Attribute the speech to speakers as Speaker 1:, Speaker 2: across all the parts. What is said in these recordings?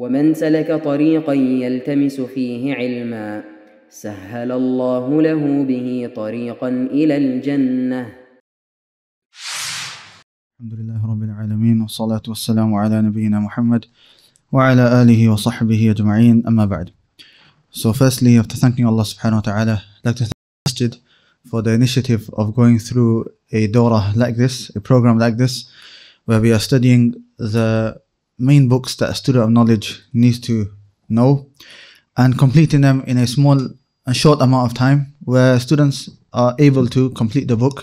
Speaker 1: ومن سلك طريقا يلتمس فيه علما سهل الله له به طريقا الى الجنه
Speaker 2: الحمد لله رب العالمين والصلاه والسلام على نبينا محمد وعلى اله وصحبه اجمعين اما بعد So firstly after thanking Allah subhanahu wa ta'ala like to thank Masjid for the initiative of going through a dora like this a program like this where we are studying the main books that a student of knowledge needs to know and completing them in a small and short amount of time where students are able to complete the book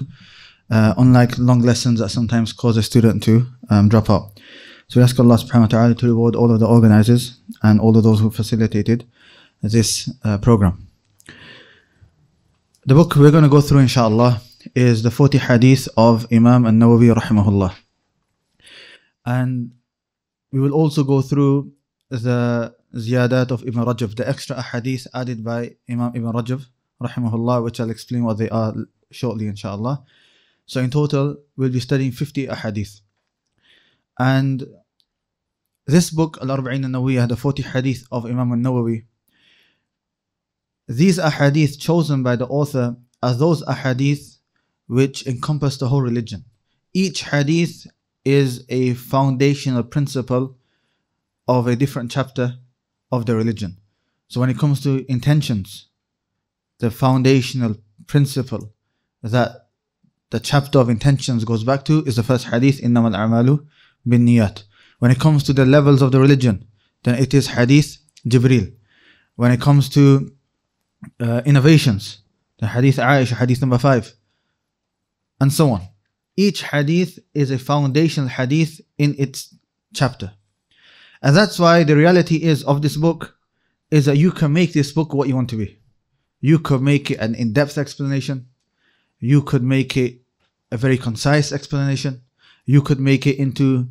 Speaker 2: uh, unlike long lessons that sometimes cause a student to um, drop out. So we ask Allah subhanahu wa ta'ala to reward all of the organizers and all of those who facilitated this uh, program. The book we're going to go through inshallah is the 40 hadith of Imam an-Nawawi rahimahullah. And we will also go through the ziyadat of Ibn Rajab, the extra ahadith added by Imam Ibn Rajab, rahimahullah, which I'll explain what they are shortly, inshallah. So in total, we'll be studying 50 ahadith. And this book, Al-Arba'in al-Nawawiyah, the 40 hadith of Imam al-Nawawi, these ahadith chosen by the author are those ahadith which encompass the whole religion. Each hadith is a foundational principle of a different chapter of the religion. So when it comes to intentions, the foundational principle that the chapter of intentions goes back to is the first hadith innamal a'malu bin niyat. When it comes to the levels of the religion, then it is hadith Jibril. When it comes to uh, innovations, the hadith Aisha, hadith number five, and so on. Each hadith is a foundational hadith in its chapter. And that's why the reality is of this book is that you can make this book what you want to be. You could make it an in-depth explanation. You could make it a very concise explanation. You could make it into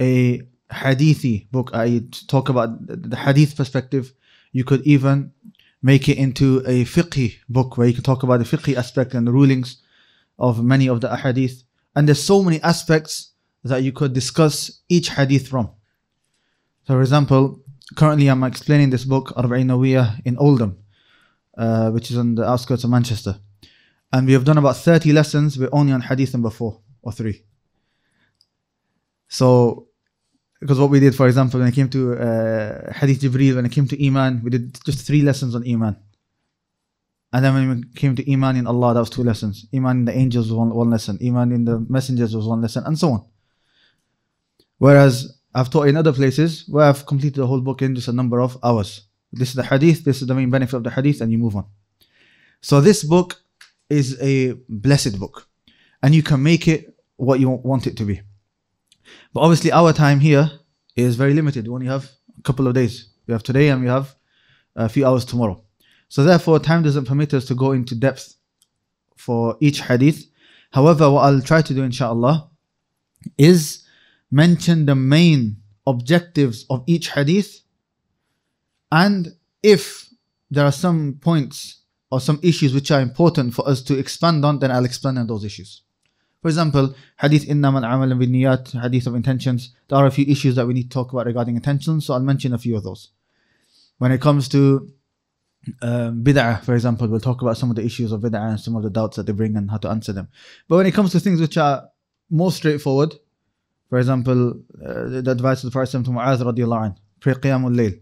Speaker 2: a hadithy book. I talk about the hadith perspective. You could even make it into a fiqh book where you can talk about the fiqh aspect and the rulings of many of the ahadith. And there's so many aspects that you could discuss each hadith from. So for example, currently I'm explaining this book, Arba'in Nawiyah, in Oldham, uh, which is on the outskirts of Manchester. And we have done about 30 lessons, we're only on hadith number four or three. So, because what we did, for example, when it came to uh, Hadith Jibreel, when it came to Iman, we did just three lessons on Iman. And then when we came to Iman in Allah, that was two lessons. Iman in the angels was one, one lesson. Iman in the messengers was one lesson, and so on. Whereas I've taught in other places where I've completed the whole book in just a number of hours. This is the hadith, this is the main benefit of the hadith, and you move on. So this book is a blessed book, and you can make it what you want it to be. But obviously, our time here is very limited. We only have a couple of days. We have today and we have a few hours tomorrow. So therefore, time doesn't permit us to go into depth for each hadith. However, what I'll try to do, inshallah, is mention the main objectives of each hadith, and if there are some points or some issues which are important for us to expand on, then I'll expand on those issues. For example, hadith innamal amal niyat hadith of intentions. There are a few issues that we need to talk about regarding intentions, so I'll mention a few of those. When it comes to um, bid'ah, for example, we'll talk about some of the issues of bid'ah and some of the doubts that they bring and how to answer them. But when it comes to things which are more straightforward, for example, uh, the advice of the Prophet to Mu'az radiallahu anh, pray Qiyamul Layl.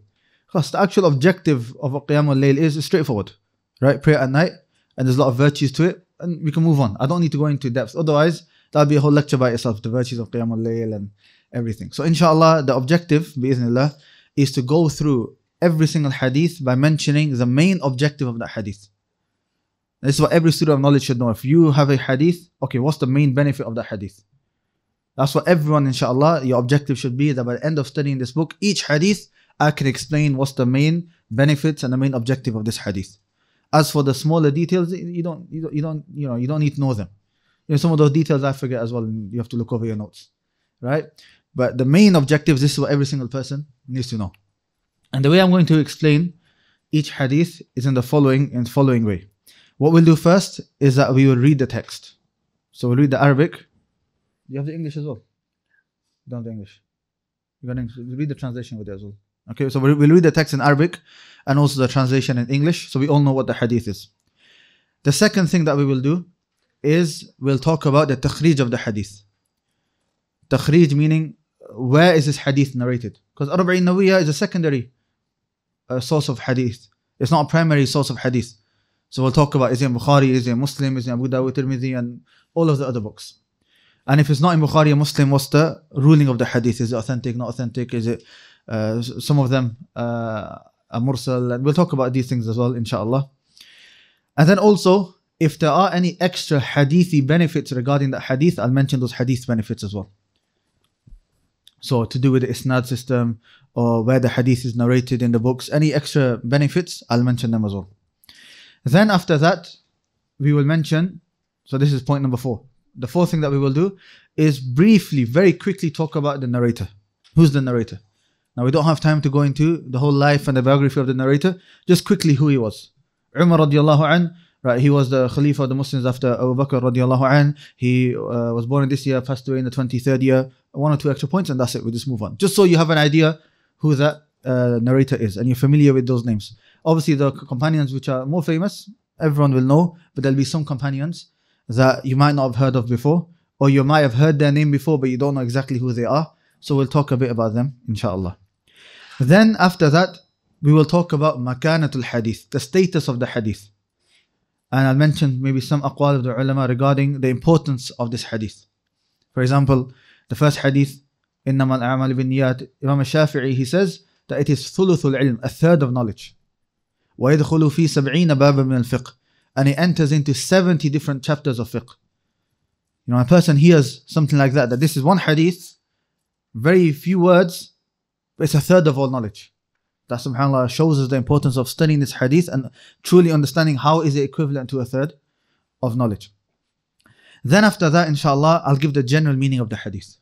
Speaker 2: Because the actual objective of Qiyamul Layl is straightforward, right? Prayer at night, and there's a lot of virtues to it, and we can move on. I don't need to go into depth. Otherwise, that'll be a whole lecture by itself, the virtues of Qiyamul Layl and everything. So, inshallah, the objective, bi'iznillah, is to go through every single hadith by mentioning the main objective of that hadith. This is what every student of knowledge should know. If you have a hadith, okay, what's the main benefit of that hadith? That's what everyone, inshallah, your objective should be that by the end of studying this book, each hadith, I can explain what's the main benefits and the main objective of this hadith. As for the smaller details, you don't, you don't, you don't, you know, you don't need to know them. You know, some of those details I forget as well. You have to look over your notes, right? But the main objective, this is what every single person needs to know. And the way I'm going to explain each hadith is in the following and following way. What we'll do first is that we will read the text. So we'll read the Arabic. you have the English as well? You don't the English. You're going to read the translation with you as well. Okay, so we'll read the text in Arabic and also the translation in English so we all know what the hadith is. The second thing that we will do is we'll talk about the takhrij of the hadith. Takhrij meaning where is this hadith narrated? Because Arba'in Nawiyah is a secondary a source of hadith. It's not a primary source of hadith. So we'll talk about is it in Bukhari, is it in Muslim, is it in Abu Dawud, Tirmidhi, and all of the other books. And if it's not in Bukhari Muslim, what's the ruling of the hadith? Is it authentic, not authentic? Is it uh, some of them uh, are mursal? And we'll talk about these things as well, inshallah. And then also, if there are any extra hadithi benefits regarding that hadith, I'll mention those hadith benefits as well. So to do with the isnad system or where the hadith is narrated in the books, any extra benefits, I'll mention them as well. Then after that, we will mention, so this is point number four. The fourth thing that we will do is briefly, very quickly talk about the narrator. Who's the narrator? Now we don't have time to go into the whole life and the biography of the narrator, just quickly who he was. Umar radiallahu an right? He was the Khalifa of the Muslims after Abu Bakr radiallahu an. He uh, was born in this year, passed away in the 23rd year. One or two extra points, and that's it. We just move on. Just so you have an idea who that uh, narrator is, and you're familiar with those names. Obviously, the companions which are more famous, everyone will know, but there'll be some companions that you might not have heard of before, or you might have heard their name before, but you don't know exactly who they are. So we'll talk a bit about them, inshallah. Then after that, we will talk about makanatul hadith, the status of the hadith and I'll mention maybe some aqwal of the ulama regarding the importance of this hadith. For example, the first hadith, إِنَّمَا الْأَعْمَالِ بِالنِّيَّاتِ Imam shafii he says that it is ثُلُثُ الْعِلْم, a third of knowledge. وَيَدْخُلُ فِي سَبْعِينَ بَابًا مِنَ الْفِقْهِ And he enters into 70 different chapters of fiqh. You know, a person hears something like that, that this is one hadith, very few words, but it's a third of all knowledge that subhanAllah shows us the importance of studying this hadith and truly understanding how is it equivalent to a third of knowledge. Then after that, inshallah, I'll give the general meaning of the hadith.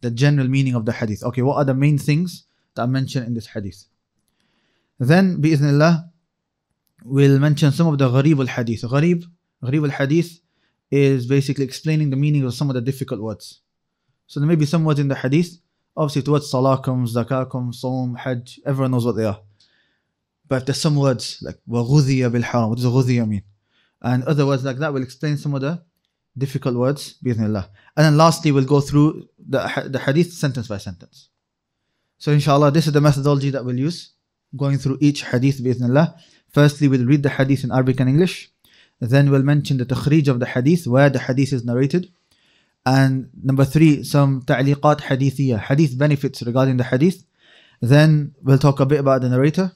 Speaker 2: The general meaning of the hadith. Okay, what are the main things that are mentioned in this hadith? Then, bi'ithnillah, we'll mention some of the gharib al-hadith. Gharib, gharib al-hadith is basically explaining the meaning of some of the difficult words. So there may be some words in the hadith obviously towards salah comes zakah comes psalm hajj everyone knows what they are but there's some words like وَغُذِيَ بِالْحَرَامِ what does غُذِيَ mean and other words like that will explain some of the difficult words بإذن and then lastly we'll go through the, the hadith sentence by sentence so inshallah this is the methodology that we'll use going through each hadith بإذن firstly we'll read the hadith in Arabic and English then we'll mention the takhrij of the hadith where the hadith is narrated and number three some تعليقات حديثية hadith benefits regarding the hadith then we'll talk a bit about the narrator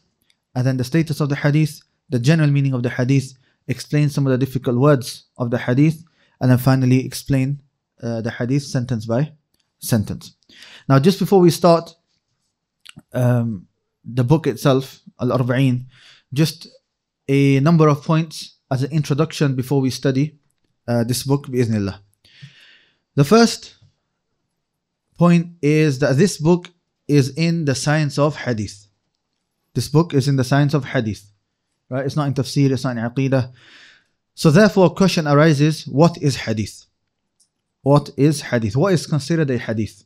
Speaker 2: and then the status of the hadith the general meaning of the hadith explain some of the difficult words of the hadith and then finally explain uh, the hadith sentence by sentence now just before we start um, the book itself al-arba'in just a number of points as an introduction before we study uh, this book باذن الله the first point is that this book is in the science of hadith. This book is in the science of hadith. Right? It's not in tafsir, it's not in aqidah. So therefore, question arises, what is hadith? What is hadith? What is considered a hadith?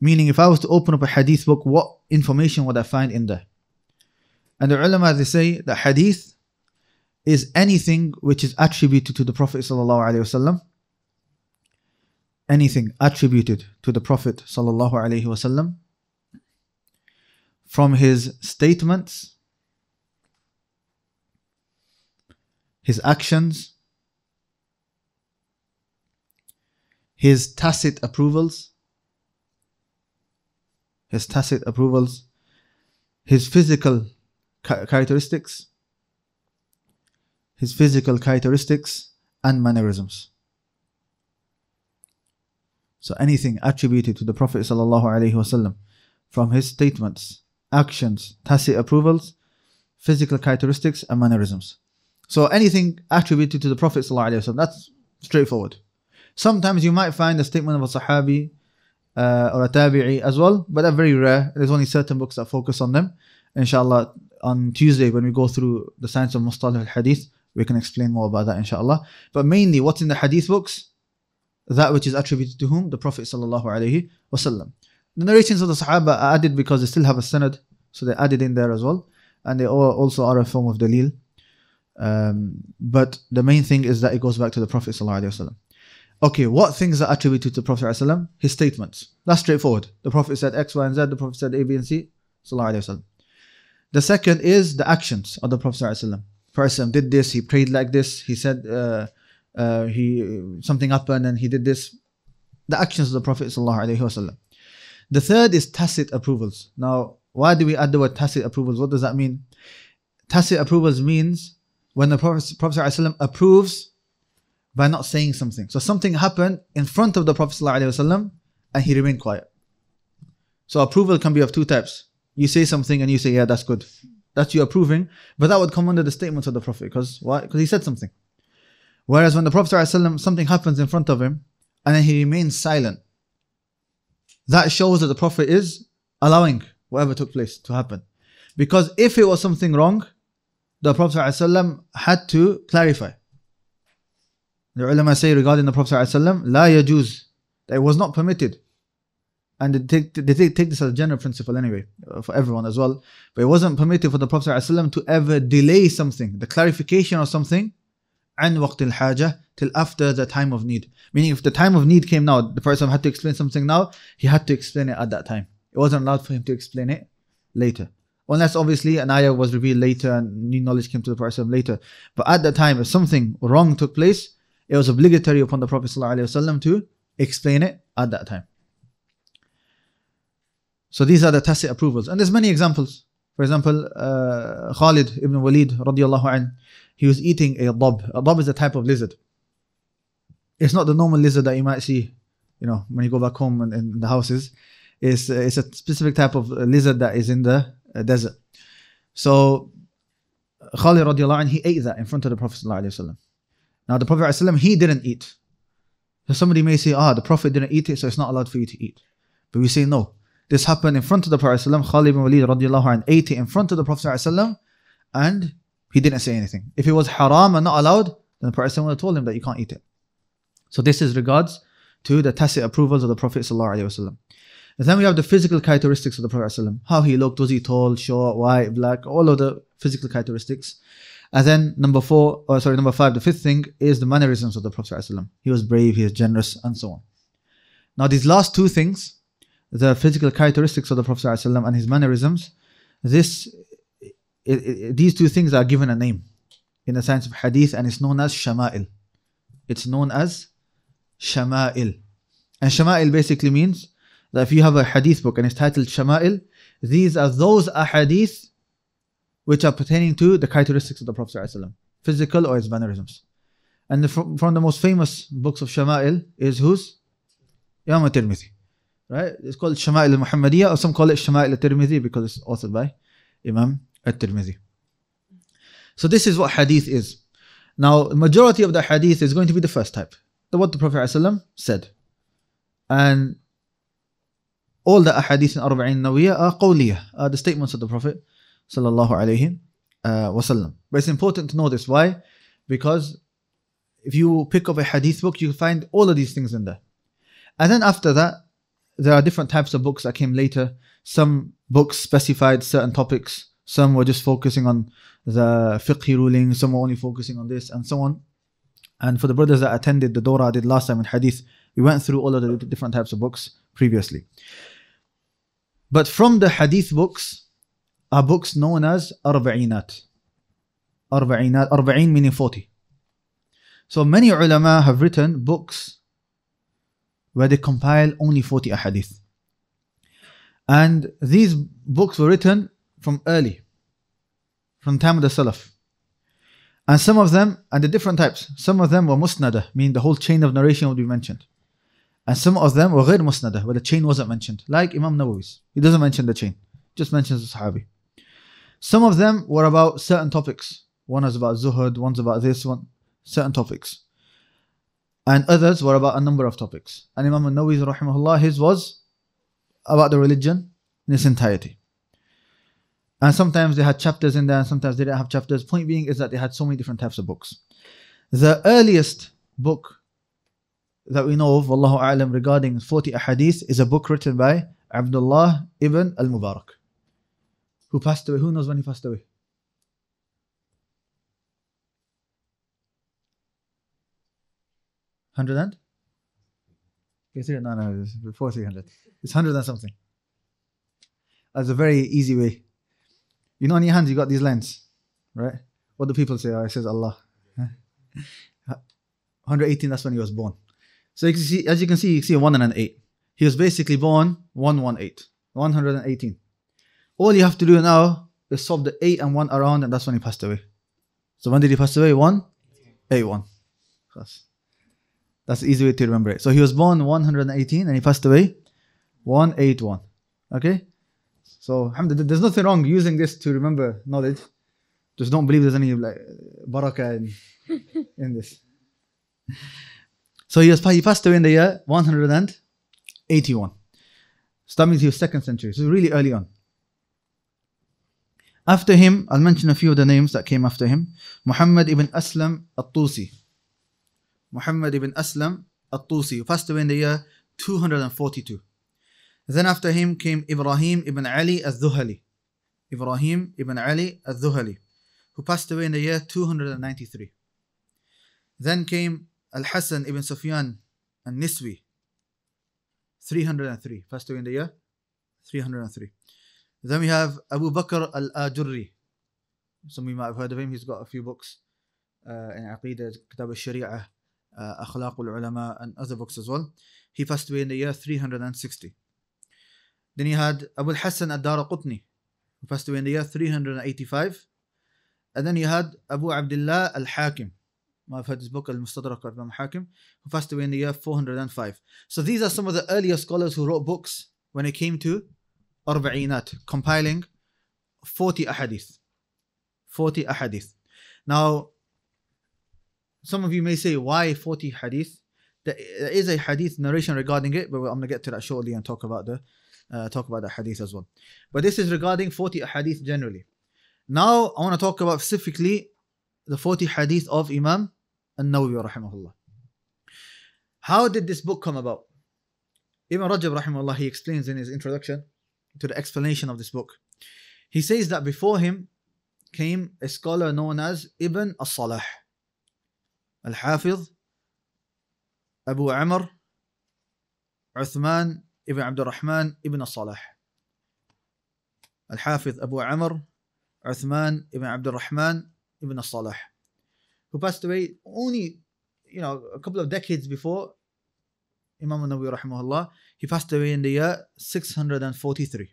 Speaker 2: Meaning, if I was to open up a hadith book, what information would I find in there? And the ulama, they say that hadith is anything which is attributed to the Prophet sallallahu alaihi wasallam anything attributed to the Prophet وسلم, from his statements, his actions, his tacit approvals, his tacit approvals, his physical characteristics, his physical characteristics and mannerisms. So anything attributed to the Prophet ﷺ from his statements, actions, tacit approvals, physical characteristics, and mannerisms. So anything attributed to the Prophet ﷺ, that's straightforward. Sometimes you might find a statement of a Sahabi uh, or a Tabi'i as well, but they're very rare. There's only certain books that focus on them. Inshallah, on Tuesday when we go through the science of Mustalah al-Hadith, we can explain more about that inshallah. But mainly what's in the Hadith books that which is attributed to whom? The Prophet sallallahu alaihi wasallam. The narrations of the Sahaba are added because they still have a sanad, so they're added in there as well, and they also are a form of dalil. Um, but the main thing is that it goes back to the Prophet sallallahu alaihi wasallam. Okay, what things are attributed to Prophet sallam? His statements. That's straightforward. The Prophet said X, Y, and Z. The Prophet said A, B, and C. Sallallahu alaihi wasallam. The second is the actions of the Prophet sallallahu alaihi wasallam. did this. He prayed like this. He said. Uh, uh, he something happened and he did this. The actions of the Prophet sallallahu The third is tacit approvals. Now, why do we add the word tacit approvals? What does that mean? Tacit approvals means when the Prophet, Prophet approves by not saying something. So something happened in front of the Prophet sallallahu and he remained quiet. So approval can be of two types. You say something and you say, yeah, that's good. That's you approving, but that would come under the statements of the Prophet because why? Because he said something. Whereas when the Prophet ﷺ, something happens in front of him and then he remains silent, that shows that the Prophet is allowing whatever took place to happen. Because if it was something wrong, the Prophet ﷺ had to clarify. The ulama say regarding the Prophet ﷺ, la yajuz, that it was not permitted. And they take, they take, take this as a general principle anyway, uh, for everyone as well. But it wasn't permitted for the Prophet ﷺ to ever delay something, the clarification of something, and وقت الحاجة till after the time of need. Meaning if the time of need came now, the person had to explain something now, he had to explain it at that time. It wasn't allowed for him to explain it later. Unless obviously an ayah was revealed later and new knowledge came to the person later. But at that time, if something wrong took place, it was obligatory upon the Prophet ﷺ to explain it at that time. So these are the tacit approvals. And there's many examples. For example, uh, Khalid ibn Walid radiallahu an, he was eating a dab. A dab is a type of lizard. It's not the normal lizard that you might see, you know, when you go back home and in the houses. It's, uh, it's a specific type of lizard that is in the uh, desert. So Khalid radiallahu an, he ate that in front of the Prophet sallallahu Now the Prophet sallallahu he didn't eat. So somebody may say, ah, the Prophet didn't eat it, so it's not allowed for you to eat. But we say no. This happened in front of the Prophet ﷺ, Khalid bin Walid radiallahu ate it in front of the Prophet ﷺ, and he didn't say anything. If it was haram and not allowed, then the Prophet ﷺ would have told him that you can't eat it. So this is regards to the tacit approvals of the Prophet ﷺ. And then we have the physical characteristics of the Prophet ﷺ. How he looked, was he tall, short, white, black, all of the physical characteristics. And then number four, or uh, sorry, number five, the fifth thing is the mannerisms of the Prophet ﷺ. He was brave, he was generous, and so on. Now these last two things, the physical characteristics of the Prophet ﷺ and his mannerisms, this it, it, these two things are given a name in the science of hadith and it's known as shama'il. It's known as shama'il. And shama'il basically means that if you have a hadith book and it's titled shama'il, these are those ahadith which are pertaining to the characteristics of the Prophet ﷺ, physical or his mannerisms. And the, from, from the most famous books of shama'il is whose? Imam Tirmidhi right? It's called Shama'il al-Muhammadiyya or some call it Shama'il al-Tirmidhi because it's authored by Imam al-Tirmidhi. So this is what hadith is. Now, majority of the hadith is going to be the first type, the what the Prophet ﷺ said. And all the ahadith in Arba'in Nawiyya are qawliyah, are the statements of the Prophet sallallahu alayhi uh, wasallam. But it's important to know this. Why? Because if you pick up a hadith book, you find all of these things in there. And then after that, there are different types of books that came later. Some books specified certain topics. Some were just focusing on the fiqh ruling. Some were only focusing on this and so on. And for the brothers that attended the Dora I did last time in Hadith, we went through all of the different types of books previously. But from the Hadith books are books known as Arba'inat. Arba'inat, Arba'in meaning 40. So many ulama have written books where they compile only 40 ahadith. And these books were written from early, from time of the Salaf. And some of them, and the different types, some of them were musnada, meaning the whole chain of narration would be mentioned. And some of them were غير musnada, where the chain wasn't mentioned, like Imam Nawawi's. He doesn't mention the chain, just mentions the Sahabi. Some of them were about certain topics. One is about zuhud, one's about this, one certain topics and others were about a number of topics. And Imam al-Nawawi rahimahullah, his was about the religion in its entirety. And sometimes they had chapters in there, and sometimes they didn't have chapters. Point being is that they had so many different types of books. The earliest book that we know of, Wallahu A'lam, regarding 40 ahadith is a book written by Abdullah ibn al-Mubarak, who passed away, who knows when he passed away? 100 and? Is it? No, no, it's before 300. It's 100 and something. That's a very easy way. You know, on your hands, you got these lines, right? What do people say? Oh, it says Allah. 118, that's when he was born. So you can see, as you can see, you see 1 and an 8. He was basically born 118, 118. All you have to do now is swap the 8 and 1 around, and that's when he passed away. So when did he pass away? 1? 8 1. That's the easy way to remember it. So he was born 118 and he passed away 181. Okay? So there's nothing wrong using this to remember knowledge. Just don't believe there's any like barakah in, in this. So he was he passed away in the year 181. So that means he was second century. So really early on. After him, I'll mention a few of the names that came after him. Muhammad ibn Aslam al-Tusi. Muhammad ibn Aslam al-Tusi, who passed away in the year 242. Then after him came Ibrahim ibn Ali al Zuhali, Ibrahim ibn Ali al Zuhali, who passed away in the year 293. Then came Al-Hasan ibn Sufyan al-Niswi, 303, passed away in the year 303. Then we have Abu Bakr al-Ajurri. Some of you might have heard of him. He's got a few books uh, in Aqidah, Kitab al Sharia uh, Akhlaqul Ulama and other books as well. He passed away in the year 360. Then he had Abu Hassan ad-Dara Qutni, who passed away in the year 385. And then he had Abu Abdullah al-Hakim, I've heard his book Al-Mustadrak al Hakim, who passed away in the year 405. So these are some of the earlier scholars who wrote books when it came to Arba'inat, compiling 40 ahadith. 40 ahadith. Now, some of you may say, why 40 hadith? There is a hadith narration regarding it, but I'm going to get to that shortly and talk about the uh, talk about the hadith as well. But this is regarding 40 hadith generally. Now I want to talk about specifically the 40 hadith of Imam An-Nawawi rahimahullah. How did this book come about? Ibn Rajab rahimahullah he explains in his introduction to the explanation of this book. He says that before him came a scholar known as Ibn As-Salah الحافظ أبو عمر عثمان ابن عبد الرحمن ابن الصلاح الحافظ أبو عمر عثمان ابن عبد الرحمن ابن الصلاح who passed away only you know a couple of decades before Imam Nabi rahimahullah he passed away in the year 643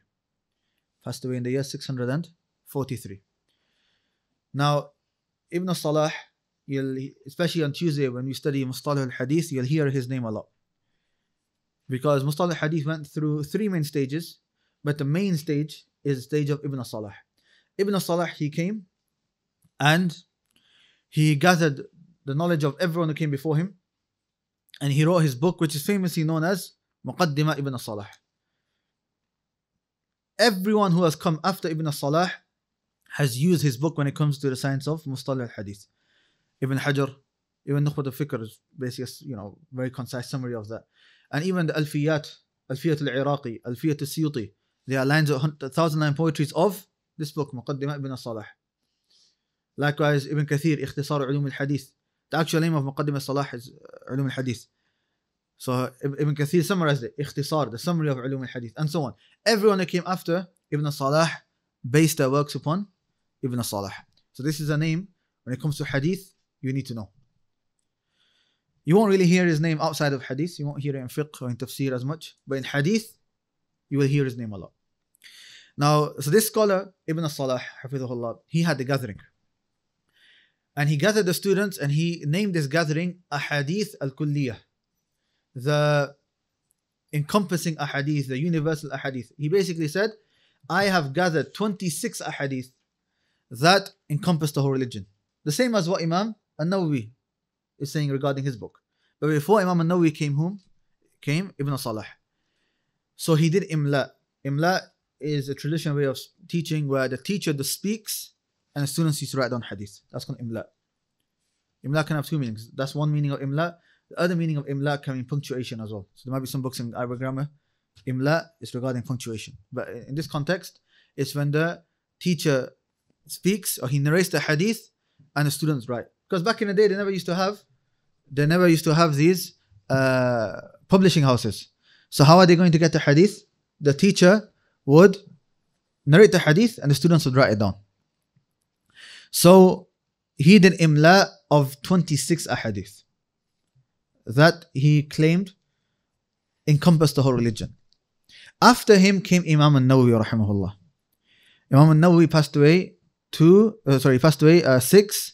Speaker 2: passed away in the year 643 now Ibn Salah you'll especially on Tuesday when we study Mustalah al-Hadith, you'll hear his name a lot. Because Mustalah al-Hadith went through three main stages, but the main stage is the stage of Ibn Salah. Ibn Salah, he came and he gathered the knowledge of everyone who came before him and he wrote his book which is famously known as Muqaddimah Ibn Salah. Everyone who has come after Ibn Salah has used his book when it comes to the science of Mustalah al-Hadith. Even حجر, even نخبة الفكر fikr is basically, you know, very concise summary of that. And even the Alfiyat, Alfiyat al-Iraqi, Alfiyat al-Siyuti, they are lines of 1009 poetries of this book, مقدمة ابن al Likewise, Ibn كثير اختصار علوم al-Hadith. The actual name of مقدمة al is علوم uh, al-Hadith. So Ibn Kathir summarized it, اختصار the summary of علوم al-Hadith, and so on. Everyone that came after Ibn الصلاح based their works upon Ibn الصلاح. So this is a name when it comes to Hadith, you need to know. You won't really hear his name outside of hadith. You won't hear it in fiqh or in tafsir as much. But in hadith, you will hear his name a lot. Now, so this scholar, Ibn Salah, Hafidhullah, he had a gathering. And he gathered the students and he named this gathering a hadith al Kulliyah, the encompassing Ahadith, the universal Ahadith. He basically said, I have gathered 26 Ahadith that encompass the whole religion. The same as what Imam an Nawwi is saying regarding his book. But before Imam an Nawwi came home, came Ibn Salah. So he did Imla. Imla is a traditional way of teaching where the teacher just speaks and the students used to write down hadith. That's called Imla. Imla can have two meanings. That's one meaning of Imla. The other meaning of Imla can mean punctuation as well. So there might be some books in Arabic grammar. Imla is regarding punctuation. But in this context, it's when the teacher speaks or he narrates the hadith and the students write. Because back in the day, they never used to have, they never used to have these uh, publishing houses. So how are they going to get the hadith? The teacher would narrate the hadith, and the students would write it down. So he did imla of 26 ahadith that he claimed encompassed the whole religion. After him came Imam An nawawi rahimahullah. Imam An nawawi passed away two, uh, sorry, passed away uh, six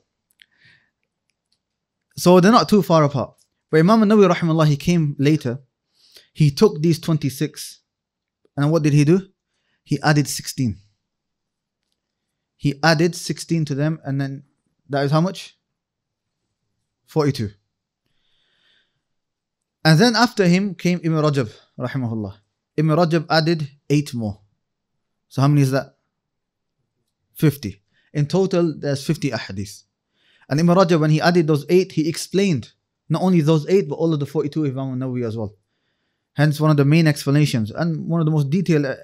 Speaker 2: So they're not too far apart. But Imam Nawawi rahimahullah, he came later. He took these 26 and what did he do? He added 16. He added 16 to them and then that is how much? 42. And then after him came Ibn Rajab rahimahullah. Ibn Rajab added 8 more. So how many is that? 50. In total there's 50 ahadith. And Imam Rajab, when he added those eight, he explained not only those eight, but all of the 42 Imam Nawawi as well. Hence, one of the main explanations and one of the most detailed uh,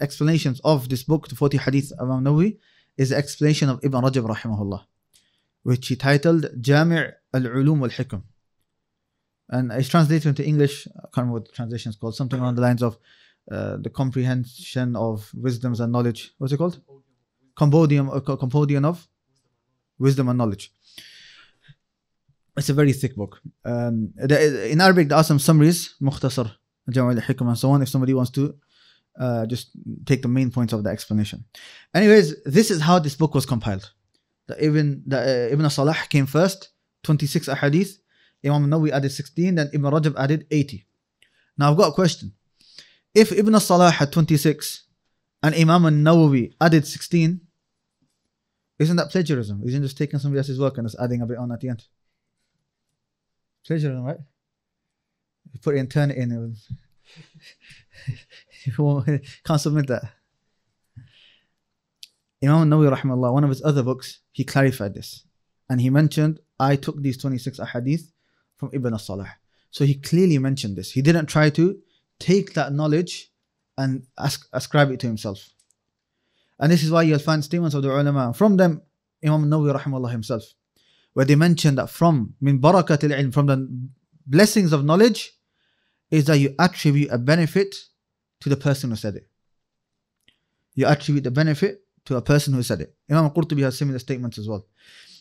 Speaker 2: explanations of this book, the 40 Hadith Imam Nawawi, is the explanation of Ibn Rajab, rahimahullah, which he titled Jami' al Ulum al Hikam. And it's translated into English, I can't remember what the translation is called, something along the lines of uh, the comprehension of wisdoms and knowledge. What's it called? Compodium, uh, compodium of wisdom and knowledge. It's a very thick book. Um, the, in Arabic, there are some summaries. مختصر, Jamal al and so on. If somebody wants to uh, just take the main points of the explanation. Anyways, this is how this book was compiled. The Ibn the, uh, Ibn Salah came first, 26 ahadith. Imam Nawawi added 16, then Ibn Rajab added 80. Now I've got a question. If Ibn Salah had 26 and Imam Nawawi added 16, isn't that plagiarism? Isn't just taking somebody else's work and just adding a bit on at the end? pleasure, right? You put in, turn it in. It was, you can't submit that. Imam Nawawi, rahimahullah, one of his other books, he clarified this. And he mentioned, I took these 26 ahadith from Ibn al-Salah. So he clearly mentioned this. He didn't try to take that knowledge and ascribe it to himself. And this is why you'll find statements of the ulama. From them, Imam Nawawi rahimahullah himself where they mentioned that from min barakat al-ilm, from the blessings of knowledge, is that you attribute a benefit to the person who said it. You attribute the benefit to a person who said it. Imam Qurtubi has similar statements as well.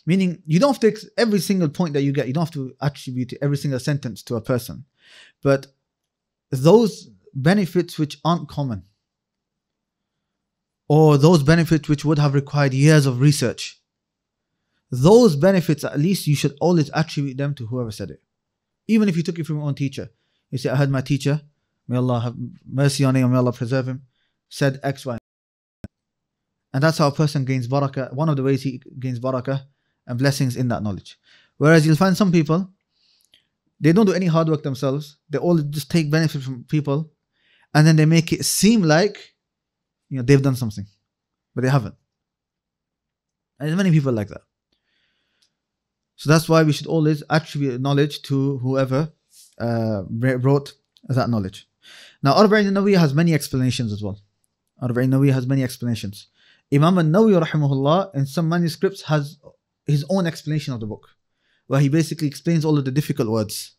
Speaker 2: Meaning, you don't have to, every single point that you get, you don't have to attribute every single sentence to a person. But those benefits which aren't common, or those benefits which would have required years of research, those benefits at least you should always attribute them to whoever said it even if you took it from your own teacher you say i had my teacher may allah have mercy on him may allah preserve him said x y and that's how a person gains barakah one of the ways he gains barakah and blessings in that knowledge whereas you'll find some people they don't do any hard work themselves they all just take benefit from people and then they make it seem like you know they've done something but they haven't and there's many people like that so that's why we should always attribute knowledge to whoever uh, wrote that knowledge. Now, Arba'i Nawawi has many explanations as well. Arba'i Nawawi has many explanations. Imam al-Nawawi rahimahullah in some manuscripts has his own explanation of the book where he basically explains all of the difficult words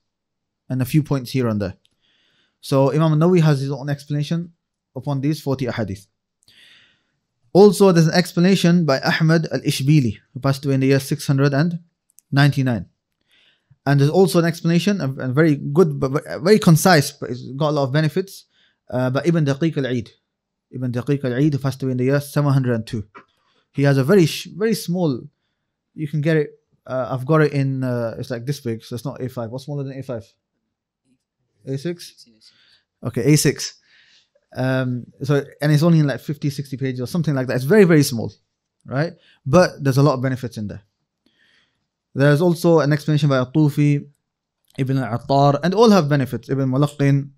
Speaker 2: and a few points here and there. So Imam al-Nawawi has his own explanation upon these 40 ahadith. Also, there's an explanation by Ahmad al-Ishbili who passed away in the year 600 and 99 and there's also an explanation and very good but very concise but it's got a lot of benefits uh, even ibn daqiq al-eid ibn daqiq al-eid who passed away in the year 702 he has a very very small you can get it uh, i've got it in uh, it's like this big so it's not a5 what's smaller than a5 a6 okay a6 um, so and it's only in like 50 60 pages or something like that it's very very small right but there's a lot of benefits in there there is also an explanation by Atufi, Ibn Attar, and all have benefits. Ibn Mulaqqin,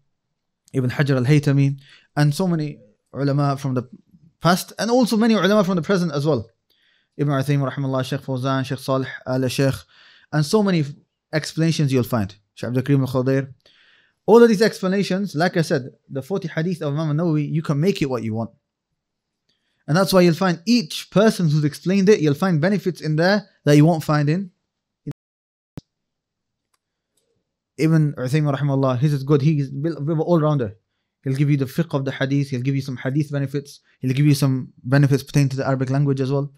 Speaker 2: Ibn Hajar al Haytami, and so many ulama from the past, and also many ulama from the present as well. Ibn Uthaymin, Rahimullah, Sheikh Fawzan, Sheikh Salih, Al Sheikh, and so many explanations you'll find. Sheikh Abdul Karim al Khadir. All of these explanations, like I said, the 40 hadith of Imam Nawawi, you can make it what you want. And that's why you'll find each person who's explained it, you'll find benefits in there that you won't find in even Uthaymin rahimahullah, his is good. He's all rounder. He'll give you the fiqh of the hadith. He'll give you some hadith benefits. He'll give you some benefits pertaining to the Arabic language as well.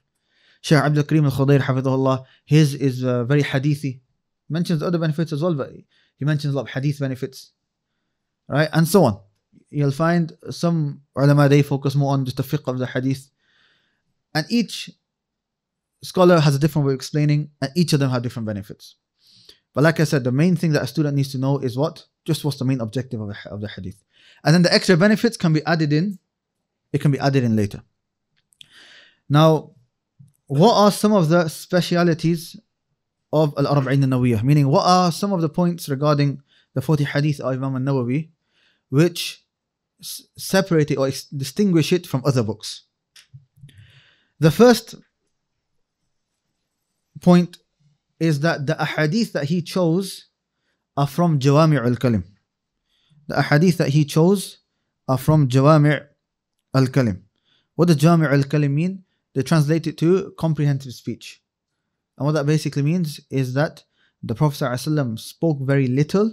Speaker 2: Shaykh Abdul Karim al Khudair, hafidahullah, his is uh, very hadithy. Mentions other benefits as well, but he mentions a lot of hadith benefits, right? And so on. You'll find some ulama, they focus more on just the fiqh of the hadith. And each scholar has a different way of explaining, and each of them have different benefits. But like I said, the main thing that a student needs to know is what? Just what's the main objective of, of the hadith. And then the extra benefits can be added in. It can be added in later. Now, what are some of the specialities of Al Arba'in Nawiyah? Meaning, what are some of the points regarding the 40 hadith of Imam Al Nawawi which separate it or distinguish it from other books? The first point is that the ahadith that he chose are from Jawami' al-Kalim. The ahadith that he chose are from Jawami' al-Kalim. What does Jawami' al-Kalim mean? They translate it to comprehensive speech. And what that basically means is that the Prophet ﷺ spoke very little,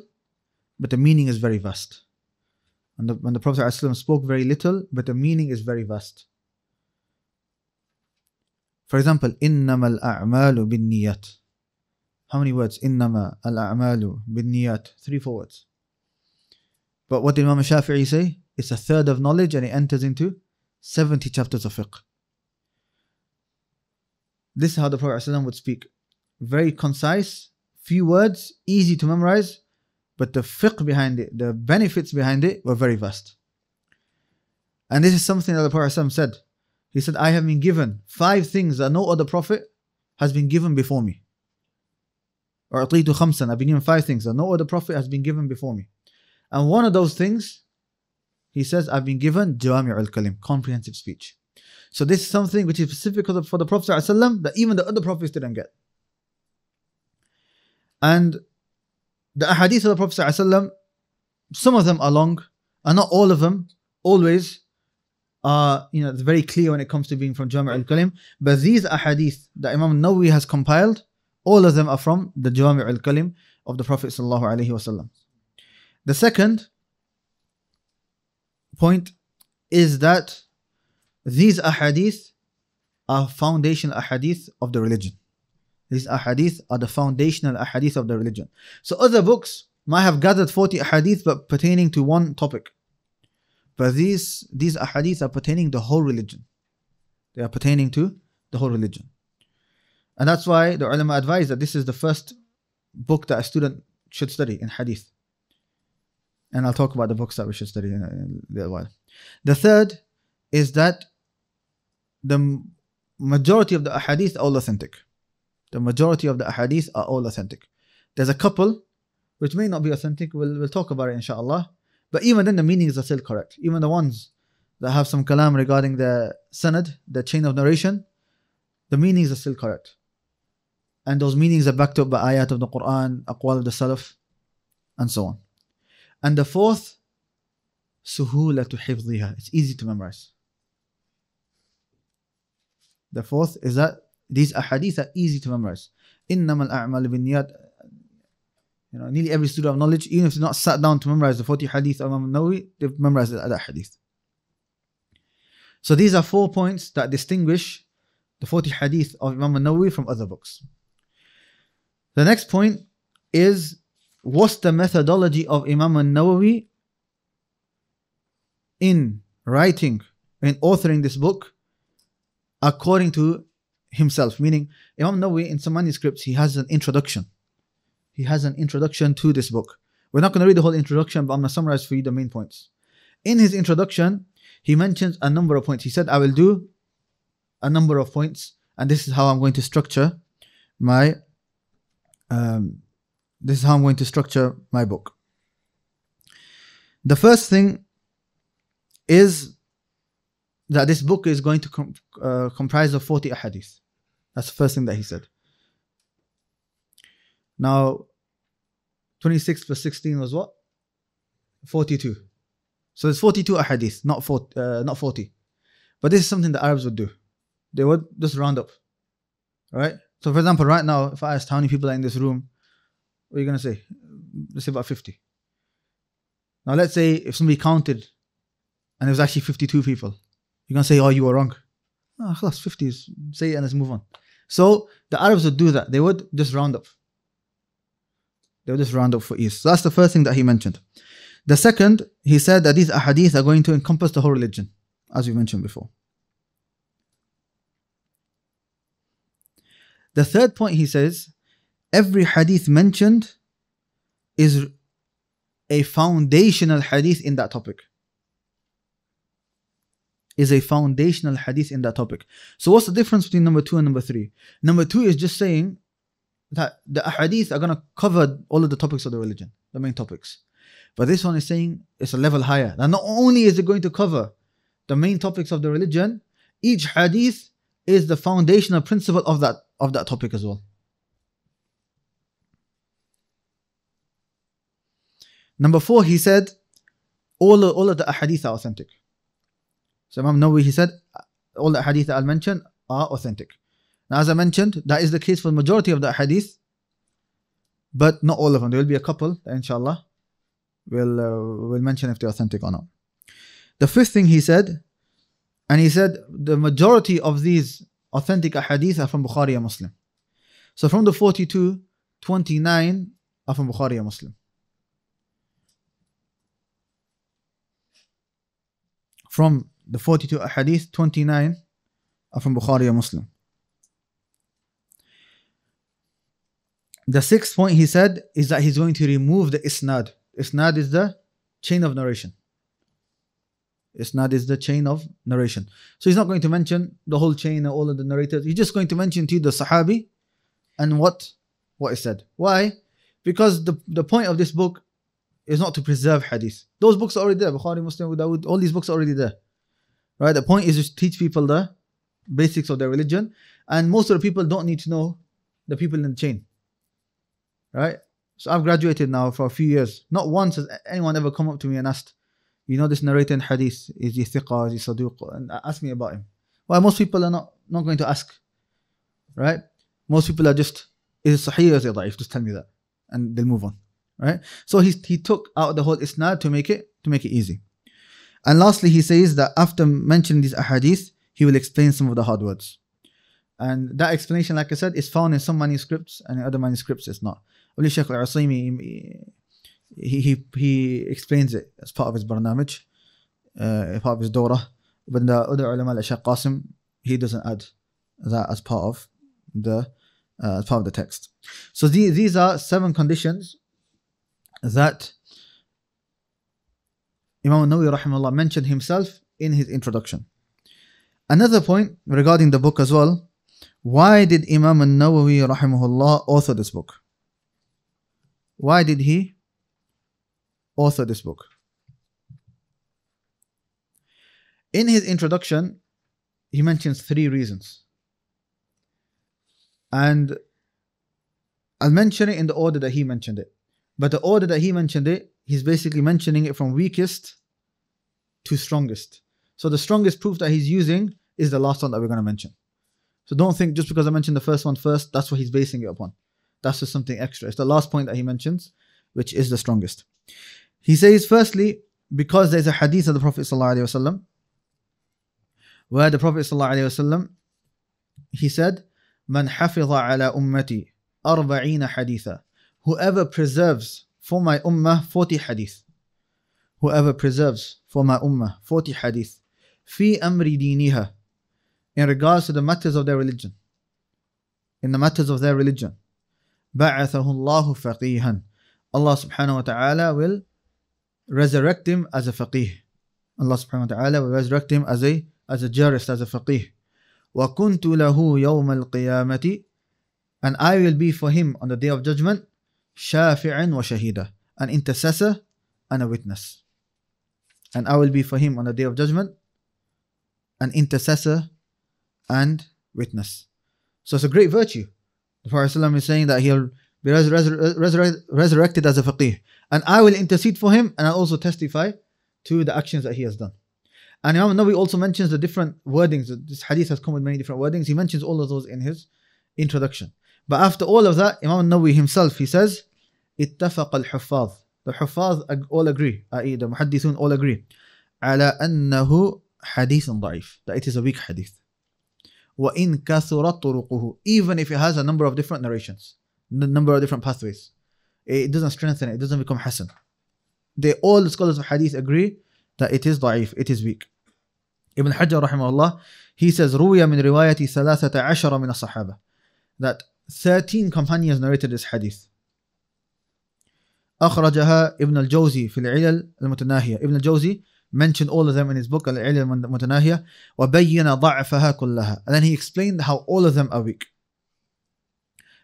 Speaker 2: but the meaning is very vast. And the, the Prophet ﷺ spoke very little, but the meaning is very vast. For example, إِنَّمَا الْأَعْمَالُ بِالنِّيَّةِ how many words? Innama al a'malu bin niyat. Three, four words. But what did Imam Shafi'i say? It's a third of knowledge and it enters into 70 chapters of fiqh. This is how the Prophet ﷺ would speak. Very concise, few words, easy to memorize, but the fiqh behind it, the benefits behind it were very vast. And this is something that the Prophet ﷺ said. He said, I have been given five things that no other prophet has been given before me. أعطيت خمسا I've been given five things that no other prophet has been given before me. And one of those things, he says, I've been given al-kalim, comprehensive speech. So this is something which is specific for the Prophet ﷺ that even the other prophets didn't get. And the ahadith of the Prophet ﷺ, some of them are long, and not all of them always are, you know, very clear when it comes to being from Jami' al-Kalim. But these ahadith that Imam Nawawi has compiled all of them are from the Jami' al-Kalim of the Prophet sallallahu The second point is that these ahadith are foundational ahadith of the religion. These ahadith are the foundational ahadith of the religion. So other books might have gathered 40 ahadith but pertaining to one topic. But these, these ahadith are pertaining the whole religion. They are pertaining to the whole religion. And that's why the ulama advise that this is the first book that a student should study in hadith. And I'll talk about the books that we should study in a, in a little while. The third is that the majority of the ahadith are all authentic. The majority of the ahadith are all authentic. There's a couple which may not be authentic, we'll, we'll talk about it inshallah. But even then, the meanings are still correct. Even the ones that have some kalam regarding the sanad, the chain of narration, the meanings are still correct and those meanings are backed up by ayat of the Quran, aqwal of the Salaf, and so on. And the fourth, suhula to hifdhiha. It's easy to memorize. The fourth is that these ahadith are easy to memorize. إنما الأعمال بالنيات you know, nearly every student of knowledge, even if they are not sat down to memorize the 40 hadith of Imam Nawawi, they've memorized that hadith. So these are four points that distinguish the 40 hadith of Imam Nawawi from other books. The next point is what's the methodology of Imam al-Nawawi in writing in authoring this book according to himself meaning Imam Nawawi in some manuscripts he has an introduction he has an introduction to this book we're not going to read the whole introduction but I'm going to summarize for you the main points in his introduction he mentions a number of points he said I will do a number of points and this is how I'm going to structure my um, this is how I'm going to structure my book. The first thing is that this book is going to com uh, comprise of 40 ahadith. That's the first thing that he said. Now, 26 plus 16 was what? 42. So it's 42 ahadith, not 40, uh, not 40. But this is something the Arabs would do. They would just round up. All right? So, for example, right now, if I asked how many people are in this room, what are you going to say? Let's say about 50. Now, let's say if somebody counted and it was actually 52 people, you're going to say, oh, you were wrong. Ah, oh, class 50s. Say it and let's move on. So, the Arabs would do that. They would just round up. They would just round up for ease. So, that's the first thing that he mentioned. The second, he said that these ahadith are going to encompass the whole religion, as we mentioned before. The third point he says, every hadith mentioned is a foundational hadith in that topic. Is a foundational hadith in that topic. So, what's the difference between number two and number three? Number two is just saying that the hadith are going to cover all of the topics of the religion, the main topics. But this one is saying it's a level higher. That not only is it going to cover the main topics of the religion, each hadith is the foundational principle of that of that topic as well. Number four, he said, all of, all of the ahadith are authentic. So Imam Nawawi, he said, all the hadith I'll mention are authentic. Now, as I mentioned, that is the case for the majority of the hadith, but not all of them. There will be a couple, inshallah, we'll, uh, we'll mention if they're authentic or not. The fifth thing he said, and he said the majority of these authentic ahadith are from Bukhari and Muslim. So from the 42, 29 are from Bukhari and Muslim. From the 42 ahadith, 29 are from Bukhari and Muslim. The sixth point he said is that he's going to remove the isnad. Isnad is the chain of narration. Isnad is the chain of narration. So he's not going to mention the whole chain and all of the narrators. He's just going to mention to you the Sahabi and what what is said. Why? Because the, the point of this book is not to preserve hadith. Those books are already there. Bukhari, Muslim, Dawood, all these books are already there. Right? The point is to teach people the basics of their religion. And most of the people don't need to know the people in the chain. Right? So I've graduated now for a few years. Not once has anyone ever come up to me and asked, you know this narrator in hadith is he thiqah is he saduq and ask me about him why well, most people are not not going to ask right most people are just is it sahih or is it da'if just tell me that and they'll move on right so he, he took out the whole isnad to make it to make it easy and lastly he says that after mentioning these ahadith he will explain some of the hard words and that explanation like I said is found in some manuscripts and in other manuscripts it's not Sheikh he he he explains it as part of his برنامج uh, part of his But the other علماء الأشياء Qasim, he doesn't add that as part of the uh, as part of the text. So the, these are seven conditions that Imam Nawawi rahimahullah mentioned himself in his introduction. Another point regarding the book as well, why did Imam Nawawi rahimahullah author this book? Why did he author this book. In his introduction, he mentions three reasons. And I'll mention it in the order that he mentioned it. But the order that he mentioned it, he's basically mentioning it from weakest to strongest. So the strongest proof that he's using is the last one that we're going to mention. So don't think just because I mentioned the first one first, that's what he's basing it upon. That's just something extra. It's the last point that he mentions, which is the strongest. He says, firstly, because there's a hadith of the Prophet وسلم, where the Prophet وسلم, he said, Man hafiza ala ummati arba'ina haditha. Whoever preserves for my ummah 40 hadith. Whoever preserves for my ummah 40 hadith. Fi amri diniha. In regards to the matters of their religion. In the matters of their religion. بعثه Allah فقيها. Allah subhanahu wa ta'ala will resurrect him as a faqih. Allah subhanahu wa ta'ala will resurrect him as a as a jurist, as a faqih. وَكُنْتُ لَهُ يَوْمَ الْقِيَامَةِ And I will be for him on the day of judgment شَافِعًا وَشَهِيدًا An intercessor and a witness. And I will be for him on the day of judgment an intercessor and witness. So it's a great virtue. The Prophet ﷺ is saying that he'll be resur resur resur resurrected as a faqih. And I will intercede for him and I'll also testify to the actions that he has done. And Imam Nawi also mentions the different wordings. This hadith has come with many different wordings. He mentions all of those in his introduction. But after all of that, Imam Nawi himself, he says, اتفق الحفاظ The حفاظ all agree, i.e. the muhaddithun all agree, على أنه حديث ضعيف, that it is a weak hadith. وإن كثرت طرقه Even if it has a number of different narrations, the number of different pathways it doesn't strengthen it, it doesn't become hasan. They all the scholars of hadith agree that it is da'if, it is weak. Ibn Hajar rahimahullah, he says ruya min riwayati thalathata ashara min sahaba that 13 companions narrated this hadith. أخرجها ابن الجوزي في العلل المتناهية ابن الجوزي mentioned all of them in his book العلل المتناهية وبين ضعفها كلها and then he explained how all of them are weak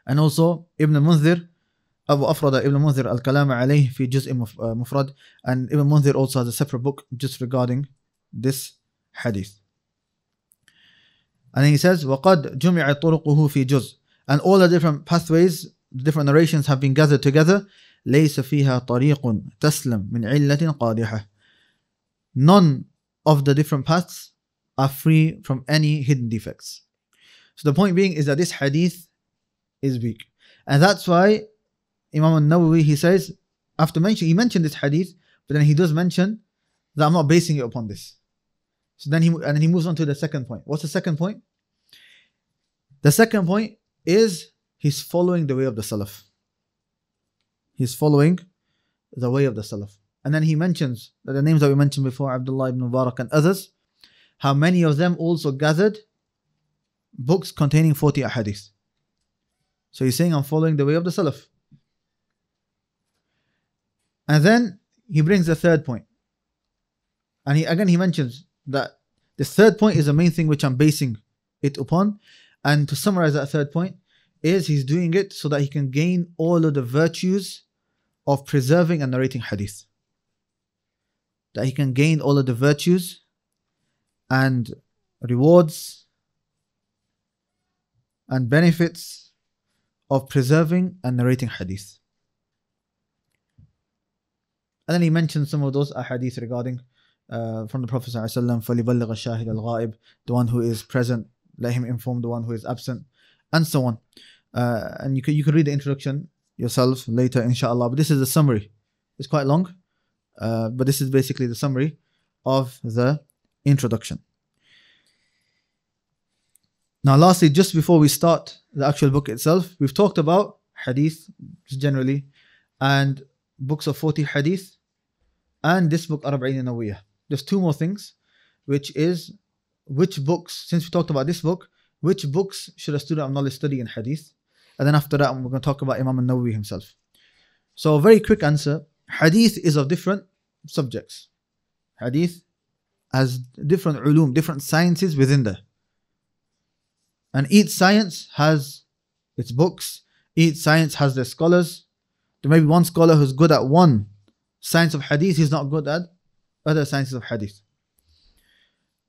Speaker 2: and also Ibn Munzir أبو أفرد ابن منذر الكلام عليه في جزء مفرد and Ibn Munzir also has a separate book just regarding this hadith and he says وقد جمع طرقه في جزء and all the different pathways different narrations have been gathered together ليس فيها طريق تسلم من علة قادحة none of the different paths are free from any hidden defects so the point being is that this hadith is weak and that's why Imam Nawawi, he says, after mentioning, he mentioned this hadith, but then he does mention that I'm not basing it upon this. So then he and then he moves on to the second point. What's the second point? The second point is he's following the way of the Salaf. He's following the way of the Salaf. And then he mentions that the names that we mentioned before, Abdullah ibn Mubarak and others, how many of them also gathered books containing 40 ahadith. So he's saying, I'm following the way of the Salaf. And then he brings the third point. And he again he mentions that the third point is the main thing which I'm basing it upon. And to summarize that third point is he's doing it so that he can gain all of the virtues of preserving and narrating hadith. That he can gain all of the virtues and rewards and benefits of preserving and narrating hadith. And then he mentioned some of those ahadith regarding uh, from the Prophet sallallahu alaihi الشَّاهِدَ الْغَائِبِ The one who is present, let him inform the one who is absent, and so on. Uh, and you can, you can read the introduction yourself later, inshallah. But this is the summary. It's quite long, uh, but this is basically the summary of the introduction. Now, lastly, just before we start the actual book itself, we've talked about hadith generally and books of 40 hadith and this book and Nawawiyah. There's two more things, which is which books, since we talked about this book, which books should a student of knowledge study in hadith? And then after that, we're going to talk about Imam Nawwi himself. So, very quick answer hadith is of different subjects. Hadith has different ulum, different sciences within there. And each science has its books, each science has their scholars, there may be one scholar who's good at one science of hadith, he's not good at other sciences of hadith.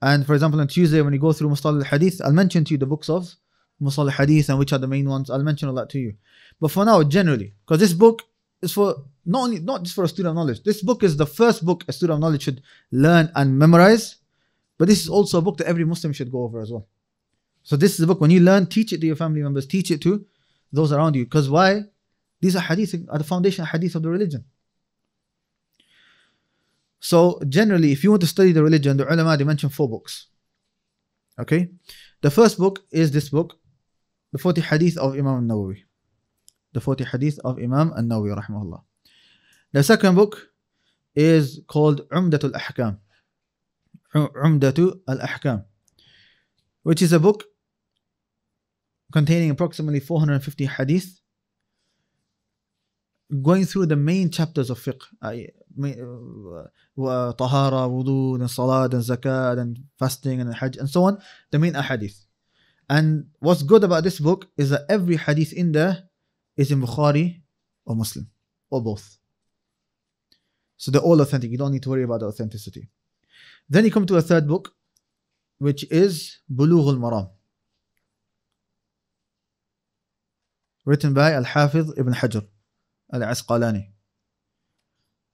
Speaker 2: And for example, on Tuesday, when you go through Musal al Hadith, I'll mention to you the books of Musal al Hadith and which are the main ones. I'll mention all that to you. But for now, generally, because this book is for not only not just for a student of knowledge. This book is the first book a student of knowledge should learn and memorize. But this is also a book that every Muslim should go over as well. So this is a book when you learn, teach it to your family members, teach it to those around you. Because why? These are hadith, are the foundation hadith of the religion. So generally, if you want to study the religion, the ulama, they mention four books. Okay? The first book is this book, the 40 hadith of Imam al-Nawawi. The 40 hadith of Imam al-Nawawi, rahmahullah. The second book is called Umdatul Ahkam. Umdatul Ahkam, which is a book containing approximately 450 hadith going through the main chapters of fiqh I, uh, uh, tahara, wudu, then salah, then zakat, then fasting, and hajj, and so on, the main ahadith. And what's good about this book is that every hadith in there is in Bukhari or Muslim, or both. So they're all authentic. You don't need to worry about the authenticity. Then you come to a third book, which is Bulugh al Maram, written by Al Hafiz ibn Hajar. العسقلاني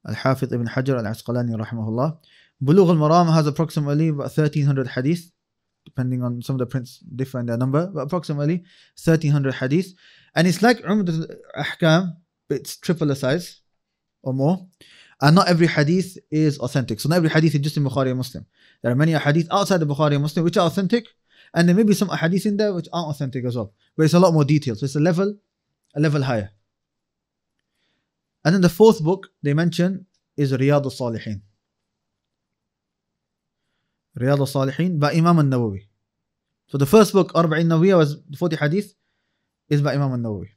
Speaker 2: الحافظ ابن حجر العسقلاني رحمه الله Bulugh al-Maram has approximately 1300 hadith depending on some of the prints differ in their number but approximately 1300 hadith and it's like Umd الأحكام, it's triple the size or more and not every hadith is authentic so not every hadith is just in Bukhari and Muslim there are many hadith outside the Bukhari and Muslim which are authentic and there may be some hadith in there which aren't authentic as well but it's a lot more detailed so it's a level a level higher and then the fourth book they mention is Riyad al-Salihin. Riyad al-Salihin by Imam al-Nawawi. So the first book, Arba'in Nawawi, was 40 hadith, is by Imam al-Nawawi.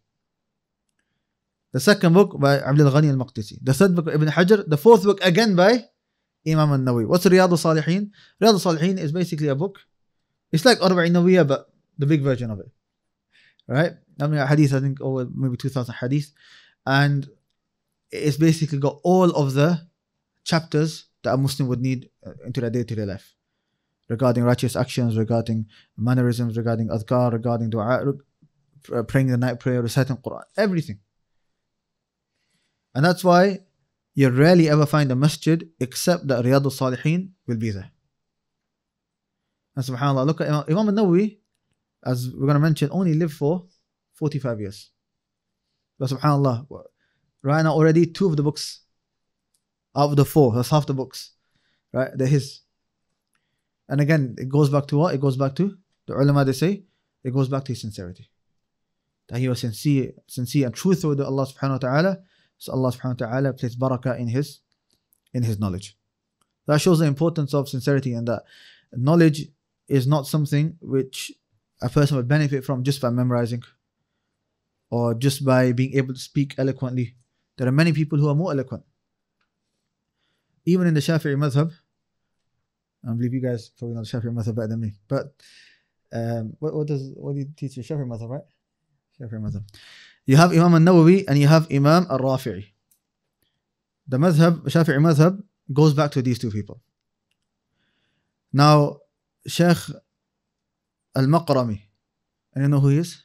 Speaker 2: The second book by Abdul Ghani al-Maqdisi. The third book, Ibn Hajar. The fourth book, again by Imam al-Nawawi. What's Riyad al-Salihin? Riyad al-Salihin is basically a book. It's like Arba'in Nawawi, but the big version of it. Right? I mean, hadith, I think, over maybe 2,000 hadith. And it's basically got all of the chapters that a Muslim would need uh, into their day to day life regarding righteous actions, regarding mannerisms, regarding adhkar, regarding dua, uh, praying the night prayer, reciting Quran, everything. And that's why you rarely ever find a masjid except that Riyadh al Salihin will be there. And subhanAllah, look at Imam, Imam al Nawawi, as we're going to mention, only lived for 45 years. But subhanAllah, right now already two of the books out of the four. That's half the books, right? They're his. And again, it goes back to what? It goes back to the ulama. They say it goes back to his sincerity. That he was sincere, sincere and truthful with Allah Subhanahu wa Taala. So Allah Subhanahu wa Taala placed barakah in his, in his knowledge. That shows the importance of sincerity and that knowledge is not something which a person would benefit from just by memorizing or just by being able to speak eloquently there are many people who are more eloquent. Even in the Shafi'i madhab, I believe you guys probably know the Shafi'i madhab better than me, but um, what, what, does what do you teach the Shafi'i madhab, right? Shafi'i madhab. You have Imam al-Nawawi and you have Imam al-Rafi'i. The madhab, Shafi'i madhab, goes back to these two people. Now, Sheikh Al Makrami, anyone know who he is?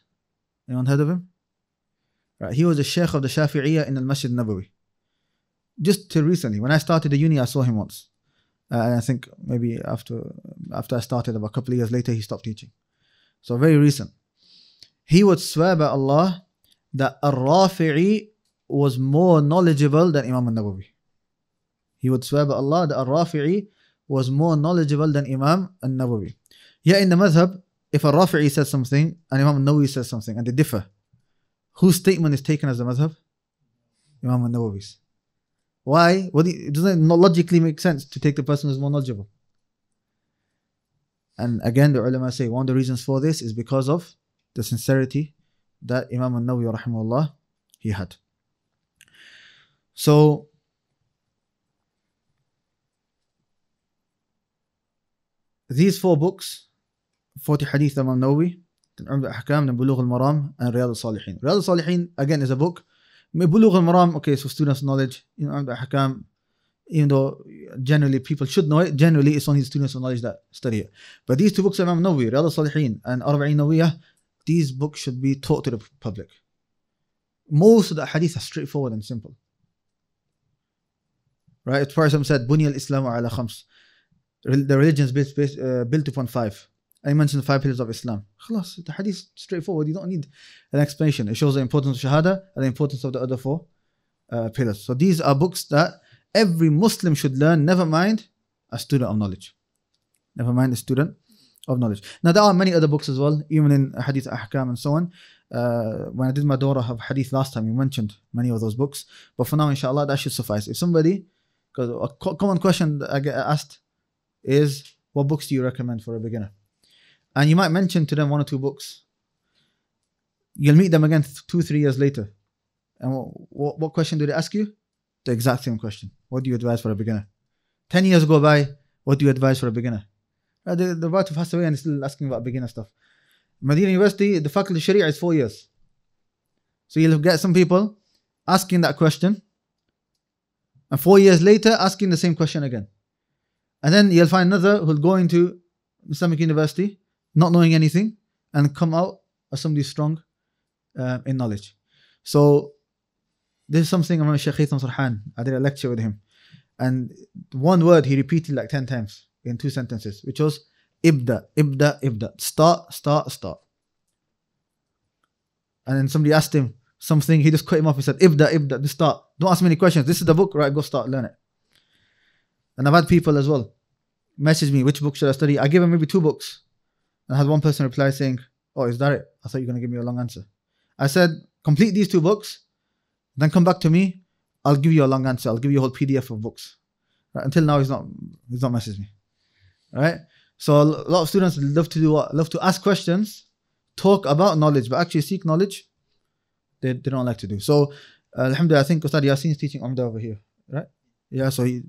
Speaker 2: Anyone heard of him? Right? He was the Sheikh of the Shafi'iyah in the Masjid Nabawi. Just till recently, when I started the uni, I saw him once. Uh, and I think maybe after after I started, about a couple of years later, he stopped teaching. So very recent. He would swear by Allah that Ar-Rafi'i was more knowledgeable than Imam al-Nawawi. He would swear by Allah that Ar-Rafi'i was more knowledgeable than Imam al-Nawawi. Yet in the madhab, if Ar-Rafi'i says something and Imam al nabawi says something and they differ, whose statement is taken as the madhab? Imam al-Nawawi's. Why? What you, it doesn't logically make sense to take the person who's more knowledgeable. And again, the ulama say one of the reasons for this is because of the sincerity that Imam al-Nawawi rahimahullah he had. So these four books, 40 hadith Imam Nawawi, عند من بلوغ المرام عن رياض الصالحين رياض الصالحين again is a book بلوغ المرام okay so students knowledge you know, even though generally people should know it generally it's only students knowledge that study it but these two books Imam Nawawi رياض الصالحين and 40 Nawiyah these books should be taught to the public most of the hadith are straightforward and simple right? As far as said, Bunyal Islam ala khams. The religion is built, based uh, built upon five. I mentioned the five pillars of Islam. خلاص, the hadith straightforward. You don't need an explanation. It shows the importance of Shahada and the importance of the other four uh, pillars. So these are books that every Muslim should learn. Never mind a student of knowledge. Never mind a student of knowledge. Now there are many other books as well, even in Hadith Ahkam and so on. Uh, when I did my Dora of Hadith last time, you mentioned many of those books. But for now, inshallah, that should suffice. If somebody, because a common question I get asked is, what books do you recommend for a beginner? and you might mention to them one or two books. You'll meet them again two, three years later. And what, what, what question do they ask you? The exact same question. What do you advise for a beginner? 10 years go by, what do you advise for a beginner? Uh, they're, they're about to pass away and still asking about beginner stuff. Medina University, the faculty of Sharia is four years. So you'll get some people asking that question, and four years later asking the same question again. And then you'll find another who'll go into Islamic University not knowing anything and come out as somebody strong uh, in knowledge. So this is something Imam sheikh Haytham Sarhan, I did a lecture with him. And one word he repeated like 10 times in two sentences, which was ibda, ibda, ibda. Start, start, start. And then somebody asked him something, he just cut him off. He said, ibda, ibda, just start. Don't ask many questions. This is the book, right? Go start, learn it. And I've had people as well message me, which book should I study? I give them maybe two books. And I had one person reply saying, Oh, is that it? I thought you were going to give me a long answer. I said, Complete these two books, then come back to me. I'll give you a long answer. I'll give you a whole PDF of books. Right? Until now, he's not he's not messaged me. Right? So a lot of students love to do what? Love to ask questions, talk about knowledge, but actually seek knowledge. They, they don't like to do. So uh, Alhamdulillah, I think Ustad Yasin is teaching Umdah over here, right? Yeah, so he,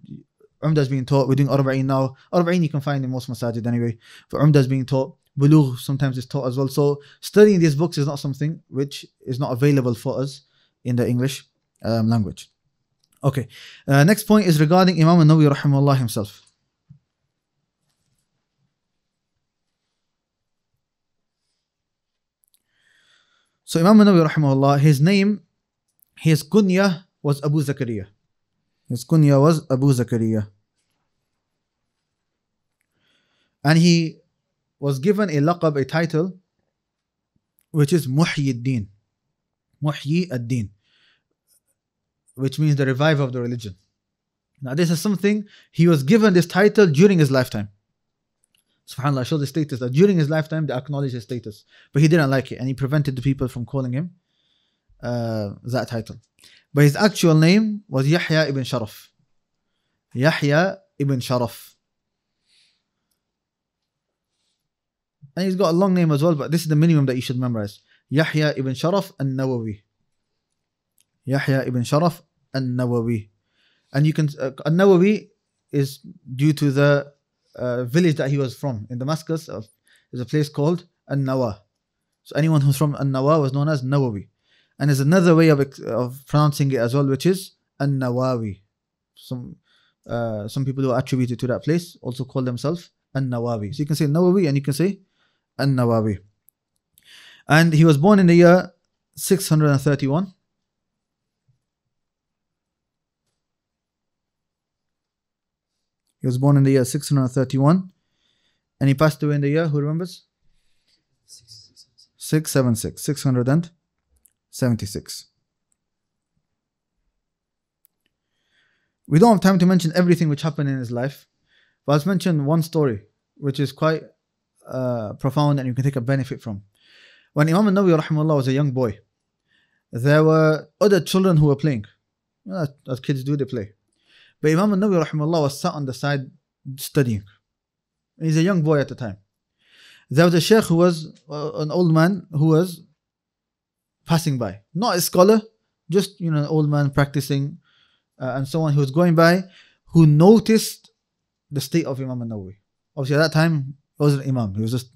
Speaker 2: Umda is being taught. We're doing Arbaeen now. Arbaeen you can find in most masajid anyway. But Umdah is being taught bulugh sometimes is taught as well. So studying these books is not something which is not available for us in the English um, language. Okay, uh, next point is regarding Imam Nabi rahimahullah himself. So Imam Nabi rahimahullah, his name, his kunya was Abu Zakaria. His kunya was Abu Zakaria. And he was given a laqab, a title, which is Muhyi ad-Din. Muhyi ad-Din, which means the reviver of the religion. Now, this is something he was given this title during his lifetime. SubhanAllah, showed the status that during his lifetime they acknowledged his status, but he didn't like it and he prevented the people from calling him uh, that title. But his actual name was Yahya ibn Sharaf. Yahya ibn Sharaf. And he's got a long name as well, but this is the minimum that you should memorize. Yahya ibn Sharaf al Nawawi. Yahya ibn Sharaf al Nawawi. And you can, uh, al Nawawi is due to the uh, village that he was from in Damascus. Of, there's a place called al Nawa. So anyone who's from al Nawa was known as Nawawi. And there's another way of, of pronouncing it as well, which is al Nawawi. Some, uh, some people who are attributed to that place also call themselves al Nawawi. So you can say Nawawi and you can say an Nawawi. And he was born in the year 631. He was born in the year 631 and he passed away in the year, who remembers? 676. 676. We don't have time to mention everything which happened in his life, but let's mention one story which is quite uh, profound and you can take a benefit from. When Imam al-Nawawi was a young boy, there were other children who were playing. as kids do, they play. But Imam al-Nawawi was sat on the side studying. He's a young boy at the time. There was a sheikh who was uh, an old man who was passing by, not a scholar, just you know an old man practicing uh, and so on. Who was going by, who noticed the state of Imam al Obviously, at that time wasn't Imam. He was just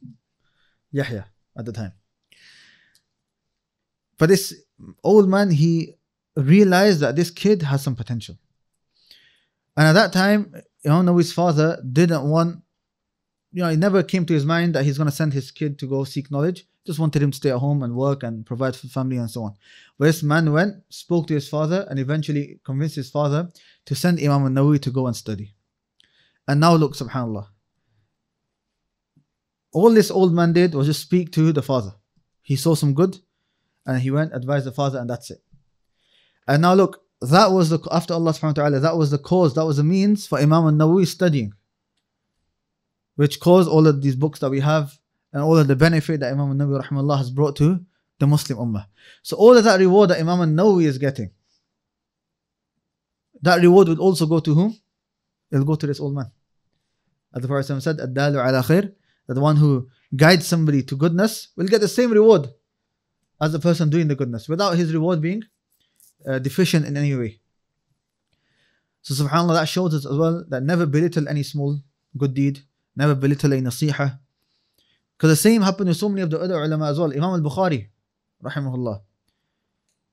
Speaker 2: Yahya at the time. But this old man, he realized that this kid has some potential. And at that time, know, his father didn't want, you know, it never came to his mind that he's going to send his kid to go seek knowledge. Just wanted him to stay at home and work and provide for family and so on. But this man went, spoke to his father, and eventually convinced his father to send Imam Nawawi to go and study. And now look, subhanAllah, all this old man did was just speak to the father. He saw some good and he went, advised the father, and that's it. And now look, that was the after Allah subhanahu wa ta'ala, that was the cause, that was the means for Imam al Nawawi studying, which caused all of these books that we have and all of the benefit that Imam al Nawawi has brought to the Muslim Ummah. So all of that reward that Imam al Nawawi is getting, that reward would also go to whom? It'll go to this old man. As the Prophet said, Ad-dalu ala khair, that the one who guides somebody to goodness will get the same reward as the person doing the goodness without his reward being uh, deficient in any way. So subhanAllah that shows us as well that never belittle any small good deed, never belittle a nasihah. Because the same happened with so many of the other ulama as well. Imam al-Bukhari, rahimahullah.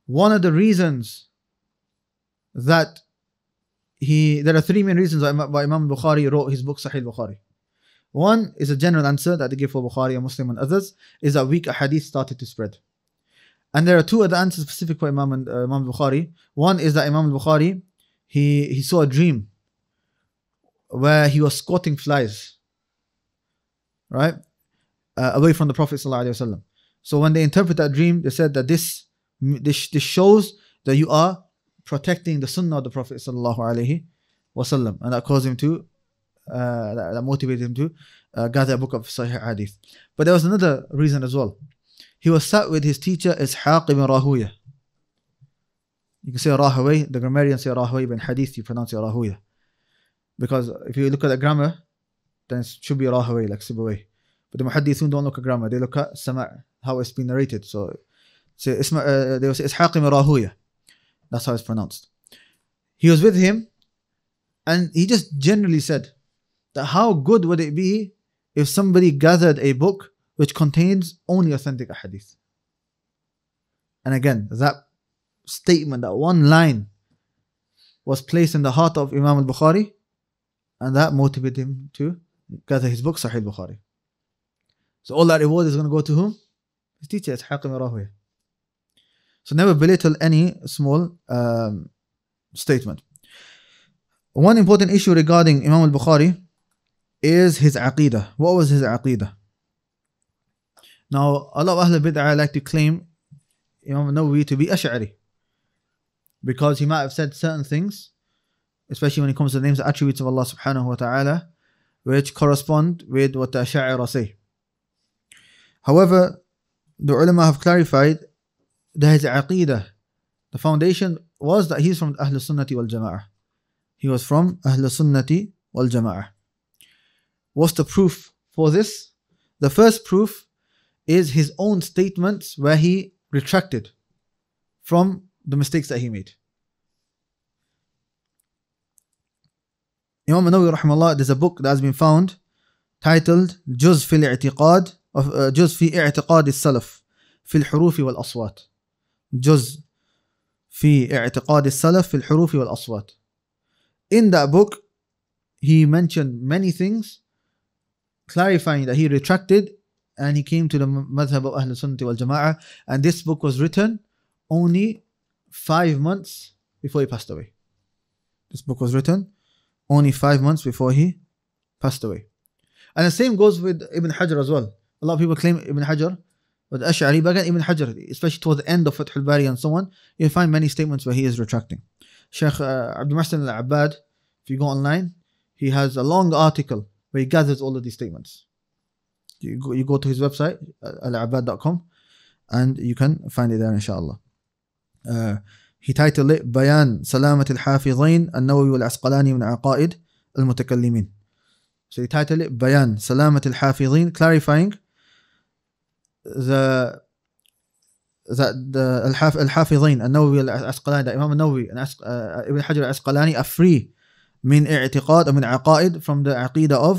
Speaker 2: One of the reasons that he, there are three main reasons why, Imam Al Bukhari wrote his book Sahih Bukhari. One is a general answer that they give for Bukhari and Muslim and others is that weak hadith started to spread. And there are two other answers specific for Imam and, uh, Imam Bukhari. One is that Imam Bukhari he he saw a dream where he was squatting flies, right, uh, away from the Prophet sallallahu So when they interpret that dream, they said that this this this shows that you are protecting the sunnah of the Prophet sallallahu alaihi wasallam, and that caused him to uh, that motivated him to uh, gather a book of Sahih Hadith. But there was another reason as well. He was sat with his teacher Ishaq ibn Rahuya. You can say Rahaway, the grammarian say Rahaway ibn Hadith, you pronounce it Rahuya. Because if you look at the grammar, then it should be Rahaway, like Sibaway. But the muhaddithun don't look at grammar, they look at sama, how it's been narrated. So say, uh, they will say Ishaq ibn Rahuya. That's how it's pronounced. He was with him and he just generally said, that how good would it be if somebody gathered a book which contains only authentic hadith? And again, that statement, that one line was placed in the heart of Imam al Bukhari, and that motivated him to gather his book, Sahih Bukhari. So all that reward is going to go to whom? His teacher, Ishaq ibn Rahway. So never belittle any small um, statement. One important issue regarding Imam al Bukhari is his aqidah. What was his aqidah? Now, a lot of Ahlul Bid'ah like to claim Imam Nawawi to be Ash'ari because he might have said certain things, especially when it comes to the names and attributes of Allah subhanahu wa ta'ala, which correspond with what the Ash'ari say. However, the ulama have clarified that his aqidah, the foundation was that he's from Ahlul Sunnati wal Jama'ah. He was from Ahlul Sunnati wal Jama'ah. What's the proof for this? The first proof is his own statements where he retracted from the mistakes that he made. Imam Nawawi rahimahullah, there's a book that has been found titled Juz fil i'tiqad of uh, Juz fi i'tiqad salaf fi al huruf wal aswat. Juz fi i'tiqad salaf fi al huruf wal aswat. In that book, he mentioned many things clarifying that he retracted and he came to the madhab of Ahl Sunnah wal Jama'ah and this book was written only five months before he passed away. This book was written only five months before he passed away. And the same goes with Ibn Hajar as well. A lot of people claim Ibn Hajar, but Ash'ari, but again, Ibn Hajar, especially towards the end of Fath al-Bari and so on, you'll find many statements where he is retracting. Sheikh uh, Abdul Mahsin al-Abbad, if you go online, he has a long article where he gathers all of these statements. You go, you go to his website, uh, alabad.com, and you can find it there, inshallah. Uh, he titled it Bayan Salamat al Hafizain al Nawawi al Asqalani min Aqaid al Mutakallimin. So he titled it Bayan Salamat al Hafizain, clarifying the that the Al haf al Nawawi al Asqalani, that Imam al Nawawi and uh, Ibn Hajar al Asqalani are free من اعتقاد أو من عقائد from the عقيدة of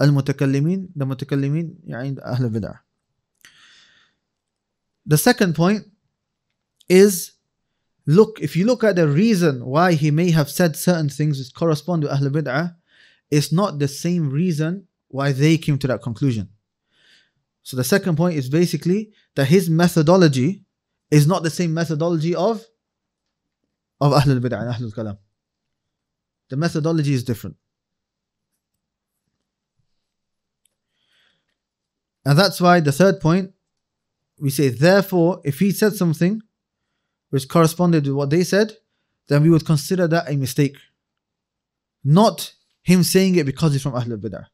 Speaker 2: المتكلمين the متكلمين يعني أهل البدع The second point is look if you look at the reason why he may have said certain things which correspond to Ahl Bid'ah it's not the same reason why they came to that conclusion so the second point is basically that his methodology is not the same methodology of of Ahl Bid'ah and Ahl Kalam the methodology is different. And that's why the third point, we say, therefore, if he said something which corresponded to what they said, then we would consider that a mistake. Not him saying it because he's from Ahlul Bid'ah.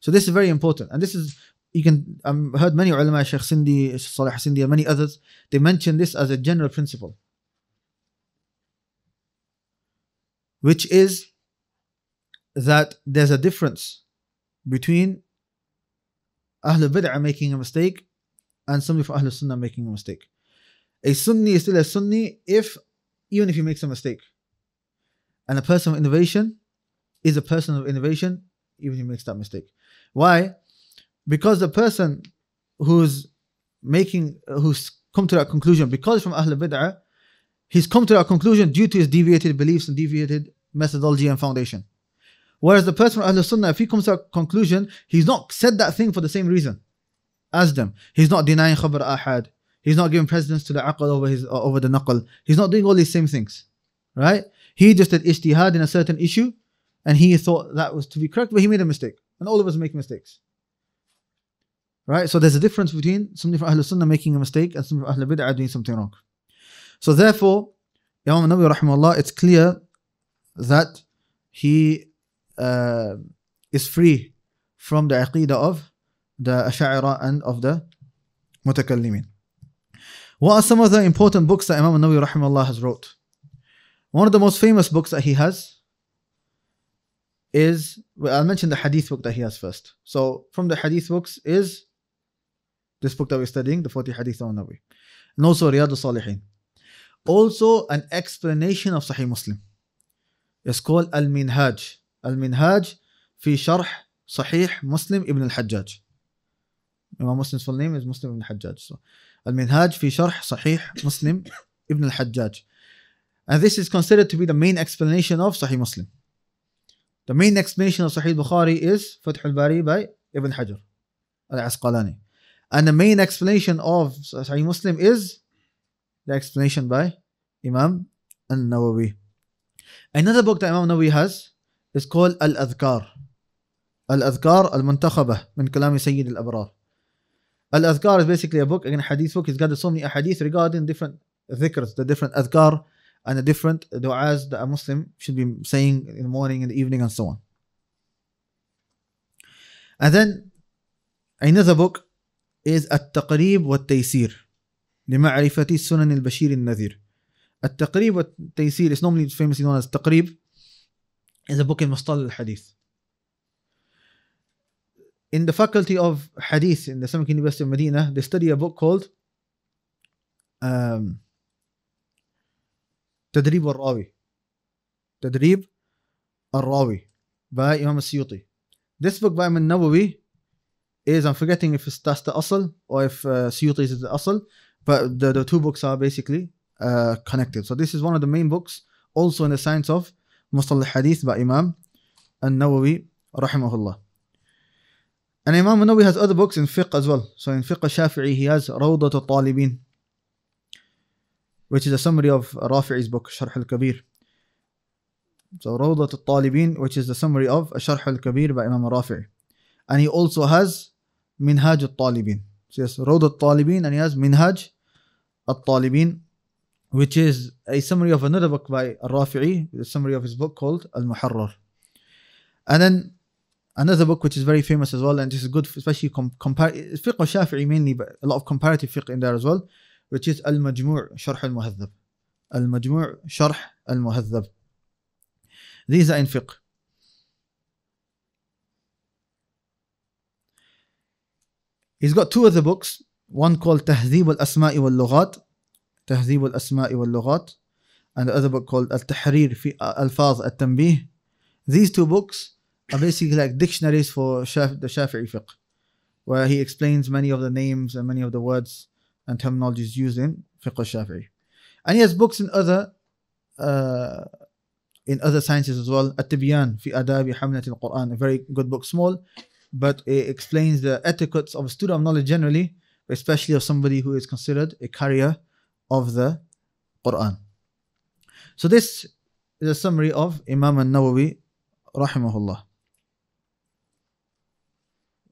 Speaker 2: So this is very important. And this is, you can, I've heard many ulama, Sheikh Sindhi, Salih Sindhi, and many others, they mention this as a general principle. which is that there's a difference between Ahlul Bid'ah making a mistake and somebody from Ahlul Sunnah making a mistake. A Sunni is still a Sunni if even if he makes a mistake. And a person of innovation is a person of innovation even if he makes that mistake. Why? Because the person who's making who's come to that conclusion because from Ahlul Bid'ah He's come to that conclusion due to his deviated beliefs and deviated methodology and foundation. Whereas the person from Ahlul Sunnah, if he comes to a conclusion, he's not said that thing for the same reason as them. He's not denying khabar ahad. He's not giving precedence to the aql over his uh, over the naql. He's not doing all these same things, right? He just did ijtihad in a certain issue, and he thought that was to be correct, but he made a mistake, and all of us make mistakes, right? So there's a difference between somebody from Ahlul Sunnah making a mistake and somebody from Ahlul Bid'ah doing something wrong. So therefore, Imam Nawawi rahimahullah, it's clear that he uh, is free from the aqidah of the Ash'ara and of the Mutakallimin. What are some of the important books that Imam Nawawi rahimahullah has wrote? One of the most famous books that he has is well, I'll mention the hadith book that he has first. So from the hadith books is this book that we're studying, the 40 hadith of Nabi, and also Riyadh al-Salihin also an explanation of Sahih Muslim. It's called Al-Minhaj. Al-Minhaj fi في شرح صحيح مسلم ابن الحجاج. Imam Muslim's full name is Muslim ibn Hajjaj. So, Al-Minhaj fi Sharh Sahih Muslim ibn al الحجاج. And this is considered to be the main explanation of Sahih Muslim. The main explanation of Sahih Bukhari is Fath al-Bari by Ibn Hajar al-Asqalani. And the main explanation of Sahih Muslim is the explanation by Imam An-Nawawi. Another book that Imam Nawawi has is called al Azkar. Al-Adhkar Al-Muntakhabah min Kalami Sayyid Al-Abrar. al Azkar is basically a book, again a hadith book. He's got so many hadith regarding different dhikrs, the different azkar, and the different du'as that a Muslim should be saying in the morning and the evening and so on. And then another book is At-Taqreeb wa Taysir. لمعرفة سنن البشير النذير التقريب والتيسير is normally famously known as التقريب is a book in مصطل الحديث in the faculty of hadith in the Islamic University of Medina they study a book called um, تدريب الراوي تدريب الراوي by Imam Siyuti this book by Imam Nawawi is I'm forgetting if it's that's the asl or if uh, Siyuti is the asl But the, the two books are basically uh, connected. So this is one of the main books, also in the science of Mustalah Hadith by Imam and Nawawi, rahimahullah. And Imam Nawawi has other books in fiqh as well. So in fiqh Shafi'i, he has Rawdat Talibin, which is a summary of Rafi'i's book, Sharh al Kabir. So Rawdat Talibin, which is the summary of Sharh al Kabir by Imam Rafi'i. And he also has Minhaj al Talibin. So he yes, Rawdat Talibin, and he has Minhaj at-Talibin, which is a summary of another book by Rafi'i, the summary of his book called Al-Muharrar. And then another book which is very famous as well, and this is good, especially com- compar- fiqh al-Shafi'i mainly, but a lot of comparative fiqh in there as well, which is Al-Majmu' Sharh al-Muhadhab. Al-Majmu' Sharh al-Muhadhab. These are in fiqh. He's got two other books one called Tahzib الأسماء واللغات," wal الأسماء واللغات," and the other book called Al في fi التنبيه." Uh, These two books are basically like dictionaries for the Shafi'i fiqh, where he explains many of the names and many of the words and terminologies used in fiqh al Shafi'i. And he has books in other. Uh, in other sciences as well. At-Tibyan fi حملة القرآن, al-Quran, a very good book, small, but it explains the etiquettes of a student of knowledge generally especially of somebody who is considered a carrier of the Quran. So this is a summary of Imam al-Nawawi rahimahullah.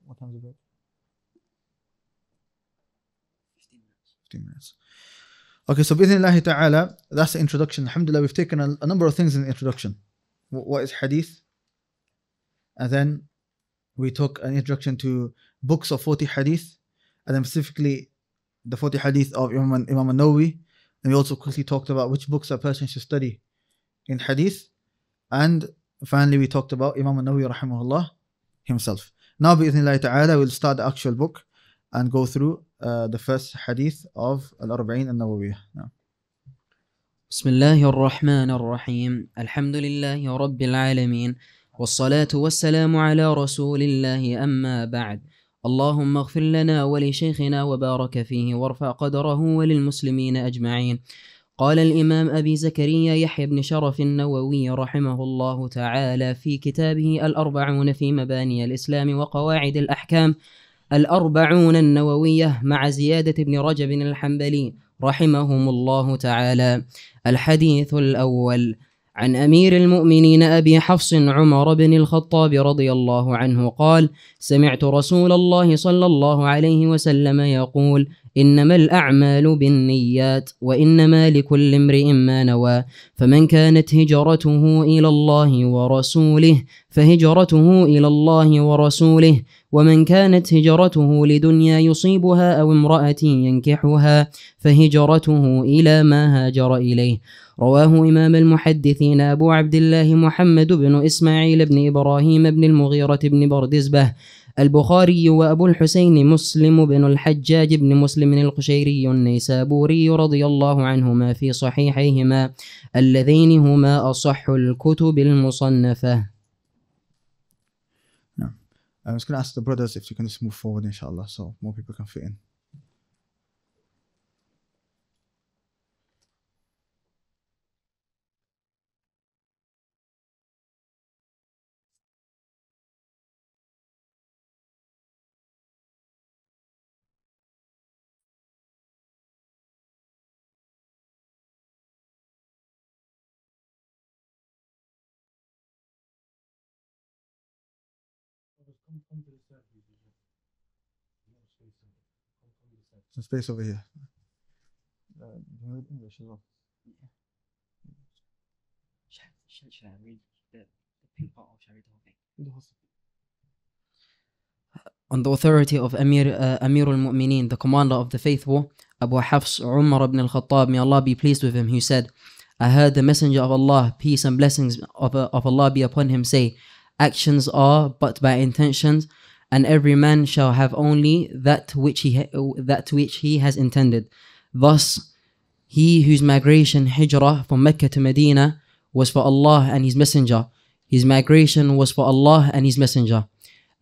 Speaker 2: What time is it? 15 minutes. Okay, so bismillah ta'ala, that's the introduction. Alhamdulillah, we've taken a, a number of things in the introduction. W what is hadith? And then we took an introduction to books of 40 hadith and then specifically the 40 hadith of Imam, Imam Nawawi. And we also quickly talked about which books a person should study in hadith. And finally, we talked about Imam Nawawi rahimahullah himself. Now, bi'idhnillahi ta'ala, we'll start the actual book and go through uh, the first
Speaker 1: hadith of Al-Arba'in al-Nawawiyah. Now. بسم الله الرحمن الرحيم الحمد لله رب العالمين والصلاة والسلام على رسول الله أما بعد اللهم اغفر لنا ولشيخنا وبارك فيه وارفع قدره وللمسلمين أجمعين قال الإمام أبي زكريا يحيى بن شرف النووي رحمه الله تعالى في كتابه الأربعون في مباني الإسلام وقواعد الأحكام الأربعون النووية مع زيادة بن رجب الحنبلي رحمهم الله تعالى الحديث الأول عن امير المؤمنين ابي حفص عمر بن الخطاب رضي الله عنه قال سمعت رسول الله صلى الله عليه وسلم يقول انما الاعمال بالنيات وانما لكل امرئ ما نوى فمن كانت هجرته الى الله ورسوله فهجرته الى الله ورسوله ومن كانت هجرته لدنيا يصيبها او امراه ينكحها فهجرته الى ما هاجر اليه رواه إمام المحدثين أبو عبد الله محمد بن إسماعيل بن إبراهيم بن المغيرة بن بردزبة البخاري وأبو الحسين مسلم بن الحجاج بن مسلم القشيري النيسابوري رضي الله عنهما في صحيحيهما اللذين هما أصح الكتب المصنفة
Speaker 2: نعم. uh, I was going to ask the brothers if you can just move forward inshallah so more people can fit in Come, come to the please. space. Come, come to the Some space over here. Uh, do you English as well?
Speaker 1: Yeah. Should, should, should I read the, the pink part on the authority of Amir, uh, Amir al-Mu'mineen, the commander of the faithful, Abu Hafs Umar ibn al-Khattab, may Allah be pleased with him, who said, I heard the messenger of Allah, peace and blessings of, of Allah be upon him, say, actions are but by intentions and every man shall have only that which he that which he has intended thus he whose migration hijrah from mecca to medina was for allah and his messenger his migration was for allah and his messenger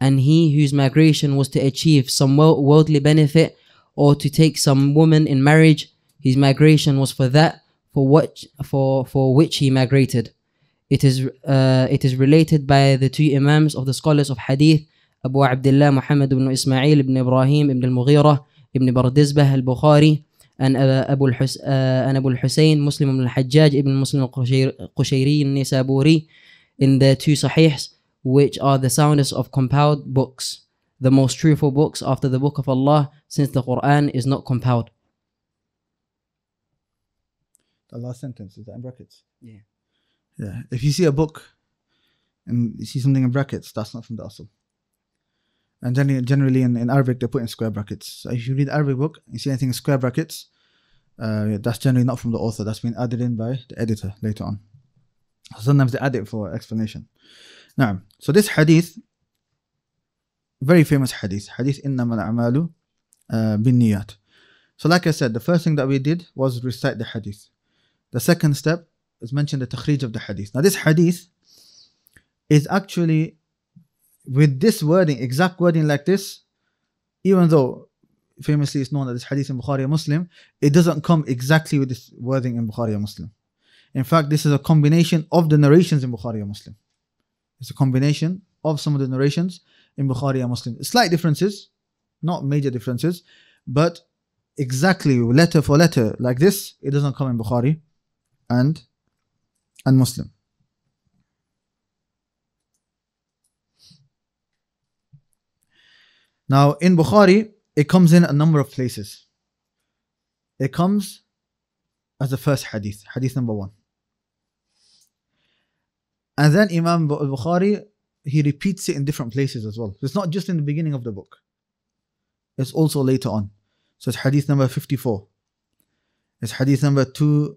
Speaker 1: and he whose migration was to achieve some worldly benefit or to take some woman in marriage his migration was for that for what for for which he migrated it is, uh, it is related by the two Imams of the scholars of Hadith, Abu Abdullah Muhammad ibn Ismail ibn Ibrahim ibn al-Mughira ibn Bardizbah al-Bukhari and uh, Abu al-Husayn, uh, and Abu al-Husayn Muslim ibn al-Hajjaj ibn Muslim al-Qushayri al-Nisaburi in the two Sahihs, which are the soundest of compiled books, the most truthful books after the Book of Allah, since the Quran is not compiled.
Speaker 2: The last sentence is that in brackets? Yeah. Yeah. If you see a book and you see something in brackets, that's not from the Asl. And generally, generally in, in Arabic, they put in square brackets. So if you read Arabic book you see anything in square brackets, uh, that's generally not from the author. That's been added in by the editor later on. Sometimes they add it for explanation. Now, so this hadith, very famous hadith, hadith إنما الأعمال بالنيات. So like I said, the first thing that we did was recite the hadith. The second step is mentioned the takhrij of the hadith. Now this hadith is actually with this wording, exact wording like this, even though famously it's known that this hadith in Bukhari Muslim, it doesn't come exactly with this wording in Bukhari Muslim. In fact, this is a combination of the narrations in Bukhari Muslim. It's a combination of some of the narrations in Bukhari Muslim. Slight differences, not major differences, but exactly letter for letter like this, it doesn't come in Bukhari and and Muslim. Now in Bukhari, it comes in a number of places. It comes as the first hadith, hadith number one. And then Imam Bukhari, he repeats it in different places as well. it's not just in the beginning of the book, it's also later on. So it's hadith number 54, it's hadith number 2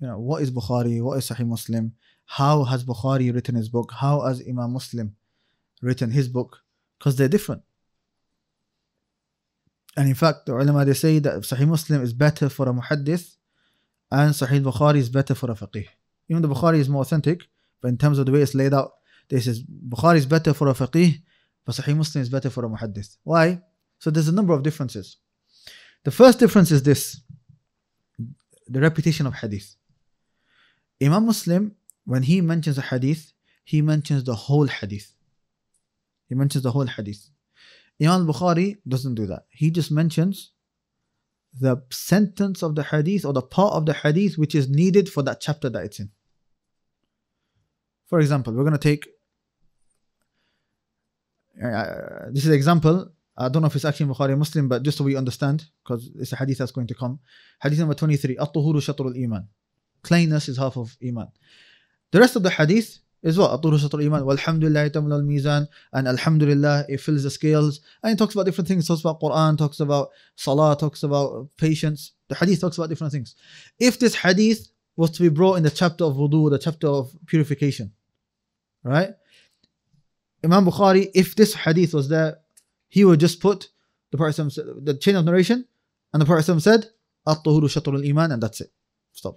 Speaker 2: you know what is Bukhari, what is Sahih Muslim, how has Bukhari written his book, how has Imam Muslim written his book, because they're different. And in fact, the ulama they say that Sahih Muslim is better for a muhaddith, and Sahih Bukhari is better for a faqih. Even the Bukhari is more authentic, but in terms of the way it's laid out, they says Bukhari is better for a faqih, but Sahih Muslim is better for a muhaddith. Why? So there's a number of differences. The first difference is this: the repetition of hadith. Imam Muslim, when he mentions a hadith, he mentions the whole hadith. He mentions the whole hadith. Imam Bukhari doesn't do that. He just mentions the sentence of the hadith or the part of the hadith which is needed for that chapter that it's in. For example, we're going to take uh, this is an example. I don't know if it's actually Bukhari Muslim, but just so we understand, because it's a hadith that's going to come. Hadith number 23, At-tuhuru shatrul iman cleanness is half of iman. The rest of the hadith is what? Aturushatul Iman. Walhamdulillah tamlal mizan. And Alhamdulillah, it fills the scales. And it talks about different things. It talks about Quran, talks about Salah, talks about patience. The hadith talks about different things. If this hadith was to be brought in the chapter of wudu, the chapter of purification, right? Imam Bukhari, if this hadith was there, he would just put the Prophet the chain of narration, and the Prophet said, At-tuhuru iman, and that's it. Stop.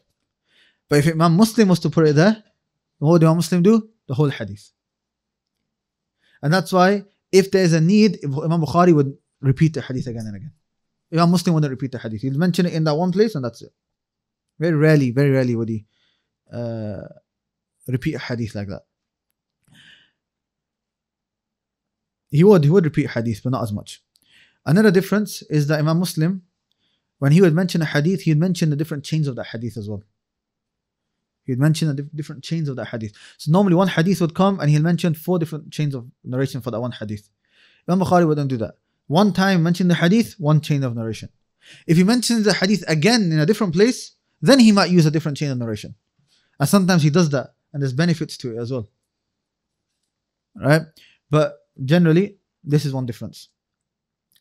Speaker 2: But if Imam Muslim was to put it there, what would Imam Muslim do? The whole hadith. And that's why if there's a need, Imam Bukhari would repeat the hadith again and again. Imam Muslim wouldn't repeat the hadith. he would mention it in that one place and that's it. Very rarely, very rarely would he uh, repeat a hadith like that. He would, he would repeat hadith, but not as much. Another difference is that Imam Muslim, when he would mention a hadith, he'd mention the different chains of that hadith as well he'd mention the different chains of that hadith. So normally one hadith would come and he'll mention four different chains of narration for that one hadith. Imam Bukhari wouldn't do that. One time mention the hadith, one chain of narration. If he mentions the hadith again in a different place, then he might use a different chain of narration. And sometimes he does that, and there's benefits to it as well. Right? But generally, this is one difference.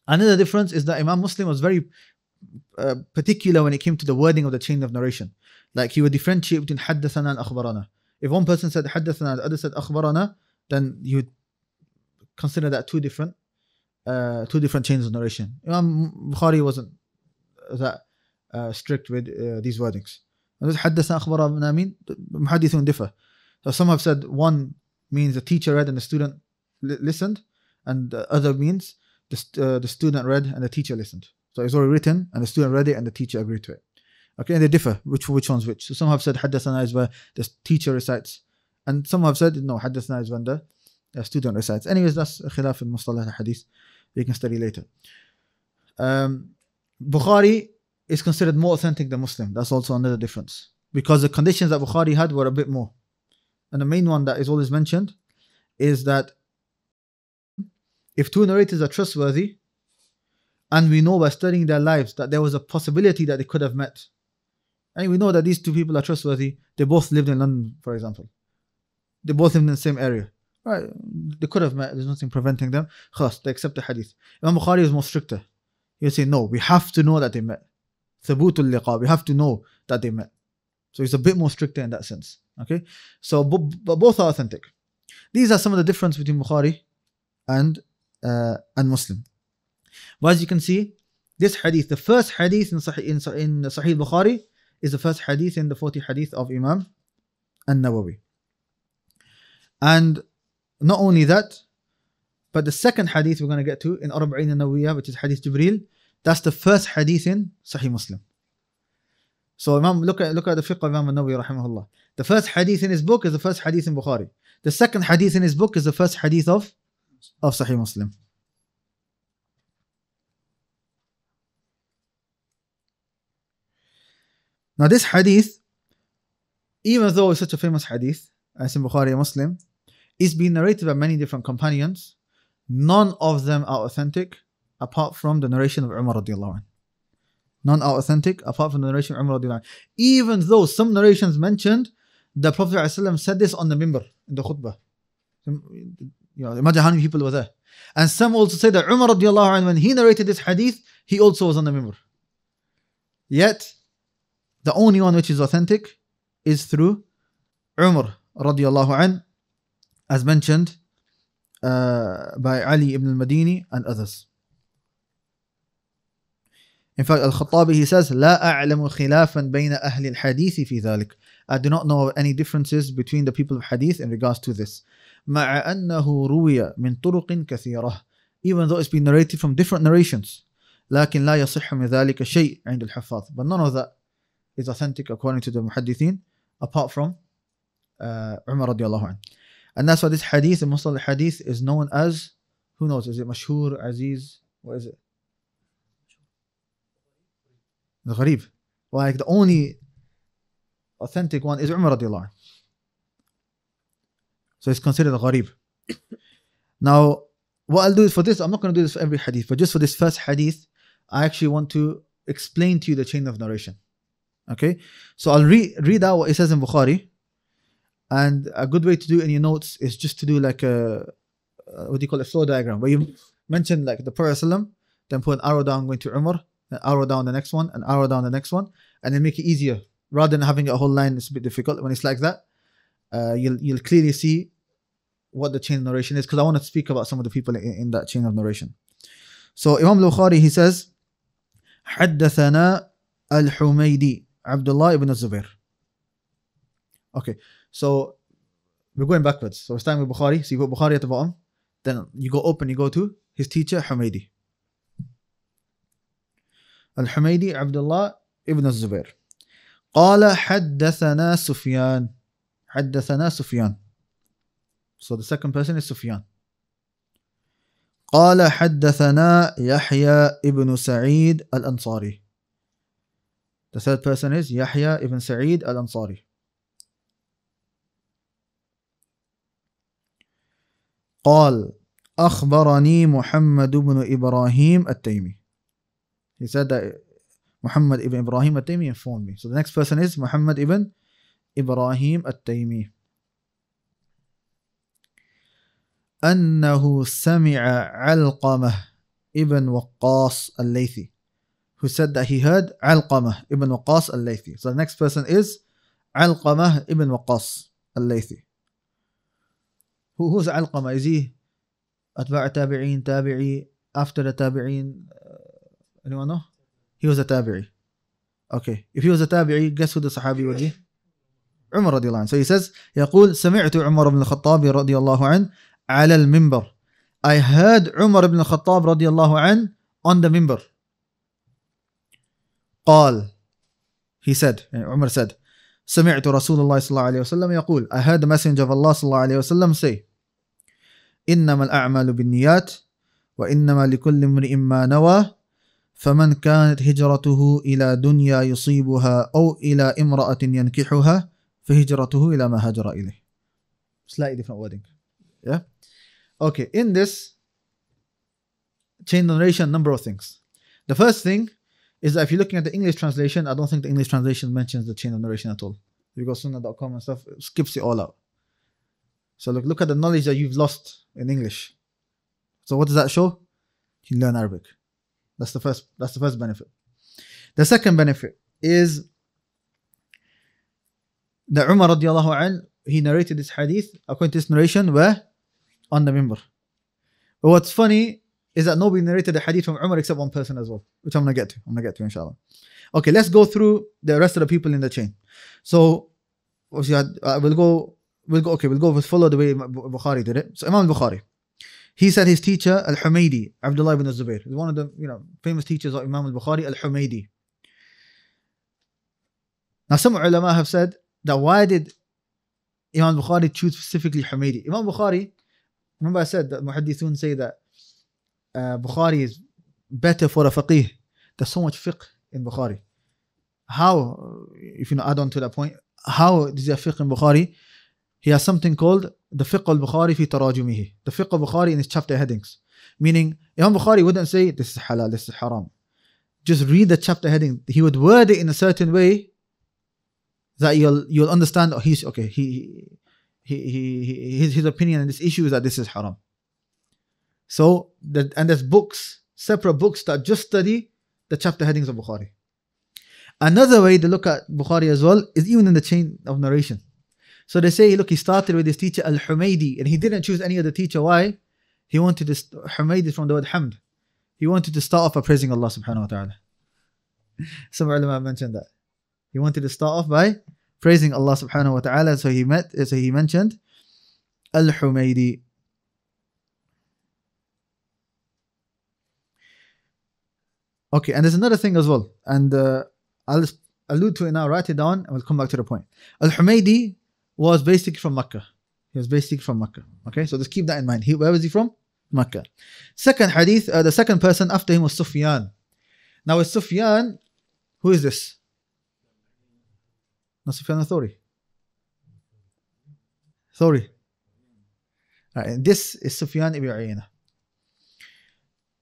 Speaker 2: Another difference is that Imam Muslim was very uh, particular when it came to the wording of the chain of narration. Like he would differentiate between حدثنا and أخبرنا. If one person said حدثنا, the other said أخبرنا, then you would consider that two different, uh, two different chains of narration. Imam Bukhari wasn't that uh, strict with uh, these wordings. حدثنا أخبرنا mean محدثون differ. So some have said one means the teacher read and the student li- listened, and the other means the, st- uh, the student read and the teacher listened. So it's already written, and the student read it, and the teacher agreed to it. Okay, and they differ which which one's which. So some have said Haddathana is where the teacher recites, and some have said no, Haddathana is when the uh, student recites. Anyways, that's khilaf in mustalah hadith. We can study later. Um, Bukhari is considered more authentic than Muslim. That's also another difference because the conditions that Bukhari had were a bit more. And the main one that is always mentioned is that if two narrators are trustworthy, and we know by studying their lives that there was a possibility that they could have met, and we know that these two people are trustworthy. They both lived in London, for example. They both lived in the same area. Right? They could have met. There's nothing preventing them. Khas, they accept the hadith. Imam Bukhari is more stricter. He'll say, no, we have to know that they met. Thabutul liqa. We have to know that they met. So he's a bit more stricter in that sense. Okay? So, but both are authentic. These are some of the difference between Bukhari and uh, and Muslim. But as you can see, this hadith, the first hadith in Sahih, in, in Sahih Bukhari, is the first hadith in the 40 hadith of Imam and Nawawi. And not only that, but the second hadith we're going to get to in Arba'in Nawawi, which is Hadith Jibril, that's the first hadith in Sahih Muslim. So Imam, look at look at the fiqh of Imam Nawawi rahimahullah. The first hadith in his book is the first hadith in Bukhari. The second hadith in his book is the first hadith of of Sahih Muslim. Now this hadith, even though it's such a famous hadith, as in Bukhari Muslim, it's been narrated by many different companions. None of them are authentic apart from the narration of Umar radiallahu anh. None are authentic apart from the narration of Umar radiallahu anh. Even though some narrations mentioned the Prophet ﷺ said this on the mimbar in the khutbah. You know, imagine how many people were there. And some also say that Umar radiallahu anh, when he narrated this hadith, he also was on the mimbar. Yet the only one which is authentic is through Umar radiallahu an, as mentioned uh, by Ali ibn al-Madini and others. In fact, Al-Khattabi he says, لا أعلم خلافا بين أهل الحديث في ذلك. I do not know of any differences between the people of hadith in regards to this. مع أنه روي من طرق كثيرة. Even though it's been narrated from different narrations. لكن لا يصح من ذلك شيء عند الحفاظ. But none of that is authentic according to the muhaddithin apart from uh, Umar radiallahu anh, And that's why this hadith, the Muslim hadith, is known as, who knows, is it Mashhur, Aziz, what is it? The Gharib. Like the only authentic one is Umar radiallahu anh. So it's considered a Gharib. now, what I'll do is for this, I'm not going to do this for every hadith, but just for this first hadith, I actually want to explain to you the chain of narration. Okay, so I'll re- read out what it says in Bukhari. And a good way to do any notes is just to do like a, a what do you call it, flow diagram where you mention like the Prophet then put an arrow down going to Umar, an arrow down the next one, an arrow down the next one, and then make it easier. Rather than having a whole line, it's a bit difficult. When it's like that, uh, you'll you'll clearly see what the chain of narration is because I want to speak about some of the people in, in that chain of narration. So Imam Bukhari he says, حدثنا الحميدي Abdullah ibn Zubair. Okay, so we're going backwards. So we're starting with Bukhari. So you got Bukhari at the bottom. Then you go up and you go to his teacher, Humaydi. Al-Humaydi Abdullah ibn Zubair. قال حدثنا سفيان حدثنا سفيان So the second person is سفيان قال حدثنا يحيى ابن سعيد الأنصاري the third person is Yahya ibn Sa'id al Ansari. قال أخبرني محمد بن إبراهيم التيمي He said that Muhammad ibn Ibrahim al-Taymi informed me. So the next person is Muhammad ibn Ibrahim al-Taymi. أنه سمع علقمة ابن وقاص الليثي who said that he heard Alqamah ibn Waqas al Laythi. So the next person is Alqamah ibn Waqas al Laythi. Who, who's Alqamah? Is he Atba' Tabi'een, Tabi'i, after the Tabi'een? Uh, anyone know? He was a Tabi'i. Okay, if he was a Tabi'i, guess who the Sahabi would be? Umar رضي الله عنه. So he says, يقول سمعت عمر بن الخطاب رضي الله عنه على المنبر. I heard Umar ibn al Khattab رضي الله عنه on the minbar. قال he said Umar said سمعت رسول الله صلى الله عليه وسلم يقول I heard the messenger of Allah صلى الله عليه وسلم say إنما الأعمال بالنيات وإنما لكل امرئ ما نوى فمن كانت هجرته إلى دنيا يصيبها أو إلى امرأة ينكحها فهجرته إلى ما هاجر إليه slightly different wording yeah okay in this chain narration number of things the first thing is that if you're looking at the English translation, I don't think the English translation mentions the chain of narration at all. You go sunnah.com and stuff, it skips it all out. So look, look at the knowledge that you've lost in English. So what does that show? You learn Arabic. That's the first. That's the first benefit. The second benefit is the Umar radiallahu an, he narrated this hadith according to this narration where on the member. But what's funny is that nobody narrated the hadith from Umar except one person as well, which I'm gonna get to. I'm gonna get to inshallah. Okay, let's go through the rest of the people in the chain. So, we'll go, we'll go. Okay, we'll go. We'll follow the way Bukhari did it. So Imam Bukhari, he said his teacher Al Humaidi Abdullah ibn Zubair, is one of the you know famous teachers of Imam Al Bukhari, Al Humaidi. Now, some ulama have said that why did Imam Bukhari choose specifically Humaidi? Imam Bukhari, remember I said that Muhaddithun say that uh, Bukhari is better for a faqih. There's so much fiqh in Bukhari. How, if you know, add on to that point, how is there fiqh in Bukhari? He has something called the fiqh al Bukhari fi tarajumihi. The fiqh of Bukhari in his chapter headings. Meaning, Imam Bukhari wouldn't say, this is halal, this is haram. Just read the chapter heading. He would word it in a certain way that you'll you'll understand, oh, he's okay, he, he, he, he his, his opinion on this issue is that this is haram. So, the, and there's books, separate books that just study the chapter headings of Bukhari. Another way to look at Bukhari as well is even in the chain of narration. So they say, look, he started with his teacher Al Humaydi, and he didn't choose any other teacher. Why? He wanted to, Humaydi from the word Hamd. He wanted to start off by praising Allah subhanahu wa ta'ala. Some ulama mentioned that. He wanted to start off by praising Allah subhanahu wa ta'ala. So he met, so he mentioned Al Humaydi. Okay, and there's another thing as well, and uh, I'll allude to it now. Write it down, and we'll come back to the point. Al Humaydi was basically from Mecca. He was basically from Mecca. Okay, so just keep that in mind. He, where was he from? Mecca. Second hadith, uh, the second person after him was Sufyan. Now with Sufyan, who is this? Not Sufyan Thori. Thori. Right, this is Sufyan ibn Uyayna.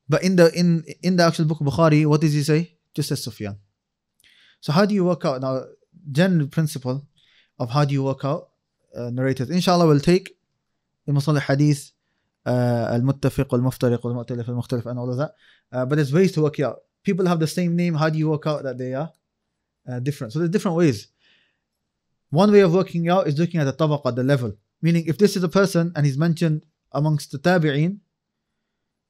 Speaker 2: But in the in in the actual book of Bukhari, what does he say? Just as Sufyan. So how do you work out now? General principle of how do you work out uh, narrators? Inshallah, we'll take Imam Salih Hadith, uh, Al-Muttafiq, Al-Muftariq, Al-Mu'talif, Al-Mukhtalif, and all of that. Uh, but there's ways to work it out. People have the same name. How do you work out that they are uh, different? So there's different ways. One way of working out is looking at the tabaqa, the level. Meaning, if this is a person and he's mentioned amongst the tabi'een,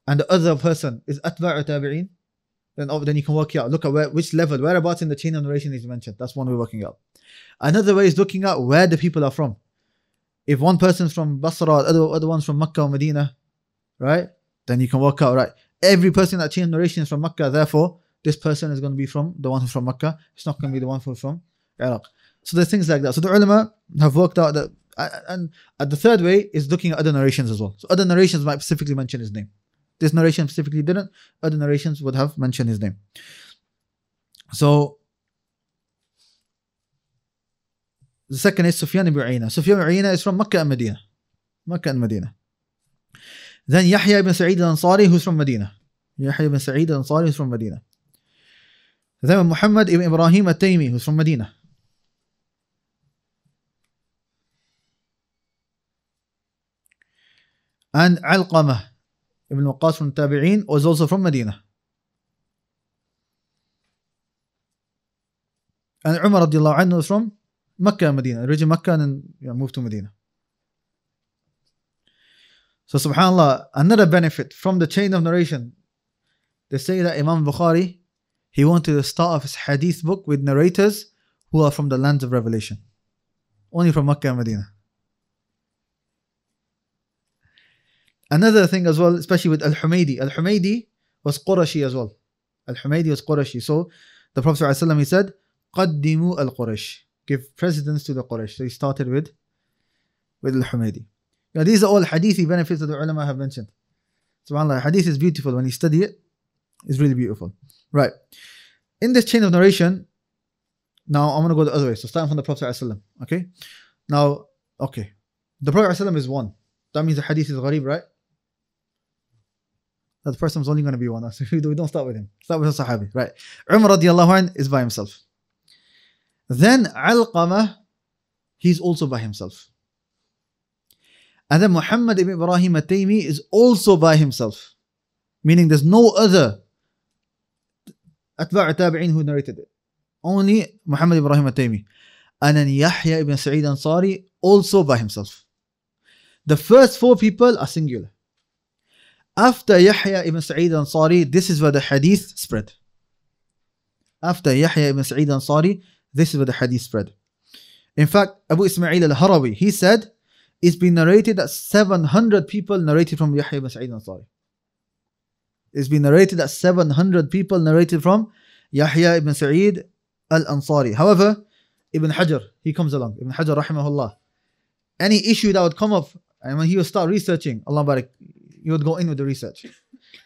Speaker 2: and the other person is atba' tabi'in, then, oh, then you can work out, look at where, which level, whereabouts in the chain of narration is mentioned. That's one we're working out. Another way is looking at where the people are from. If one person's from Basra, other, other one's from Makkah or Medina, right? Then you can work out, right? Every person that chain of narration is from Makkah, therefore, this person is going to be from the one who's from Makkah. It's not going to be the one who's from Iraq. So there's things like that. So the ulama have worked out that, and the third way is looking at other narrations as well. So other narrations might specifically mention his name. This narration specifically didn't. Other narrations would have mentioned his name. So the second is Sufyan ibn Uyayna. Sufyan ibn Uyayna is from Mecca and Medina. Mecca and Medina. Then Yahya ibn Sa'id al-Ansari who's from Medina. Yahya ibn Sa'id al-Ansari is from Medina. Then Muhammad ibn Ibrahim al-Taymi who's from Medina. And Alqamah ابن وقاص من was also from Medina and Umar رضي الله عنه was from Mecca Medina region Mecca and yeah, moved to Medina so subhanallah another benefit from the chain of narration they say that Imam Bukhari he wanted to start off his hadith book with narrators who are from the lands of revelation only from Makkah and Medina Another thing as well, especially with Al Humaydi, Al Humaydi was Qurashi as well. Al Humaydi was Qurashi. So the Prophet ﷺ, he said, Qaddimu al Quraysh. Give precedence to the Quraysh. So he started with, with Al Humaydi. Now, these are all hadithi benefits that the ulama have mentioned. SubhanAllah, hadith is beautiful. When you study it, it's really beautiful. Right. In this chain of narration, now I'm going to go the other way. So starting from the Prophet ﷺ, okay? Now, okay. The Prophet ﷺ is one. That means the hadith is gharib, right? that person was only going to be one So we don't start with him. Start with a Sahabi. Right. Umar radiallahu an is by himself. Then Alqamah, he's also by himself. And then Muhammad ibn Ibrahim at is also by himself. Meaning there's no other Atba' tabi'in who narrated it. Only Muhammad Ibrahim at-Taymi. And then Yahya ibn Sa'id Ansari also by himself. The first four people are singular. After Yahya ibn Sa'id Ansari, this is where the hadith spread. After Yahya ibn Sa'id Ansari, this is where the hadith spread. In fact, Abu Ismail al-Harawi, he said, it's been narrated that 700 people narrated from Yahya ibn Sa'id Ansari. It's been narrated that 700 people narrated from Yahya ibn Sa'id al-Ansari. However, Ibn Hajar, he comes along, Ibn Hajar rahimahullah. Any issue that would come up, and when he would start researching, Allah barik, you would go in with the research.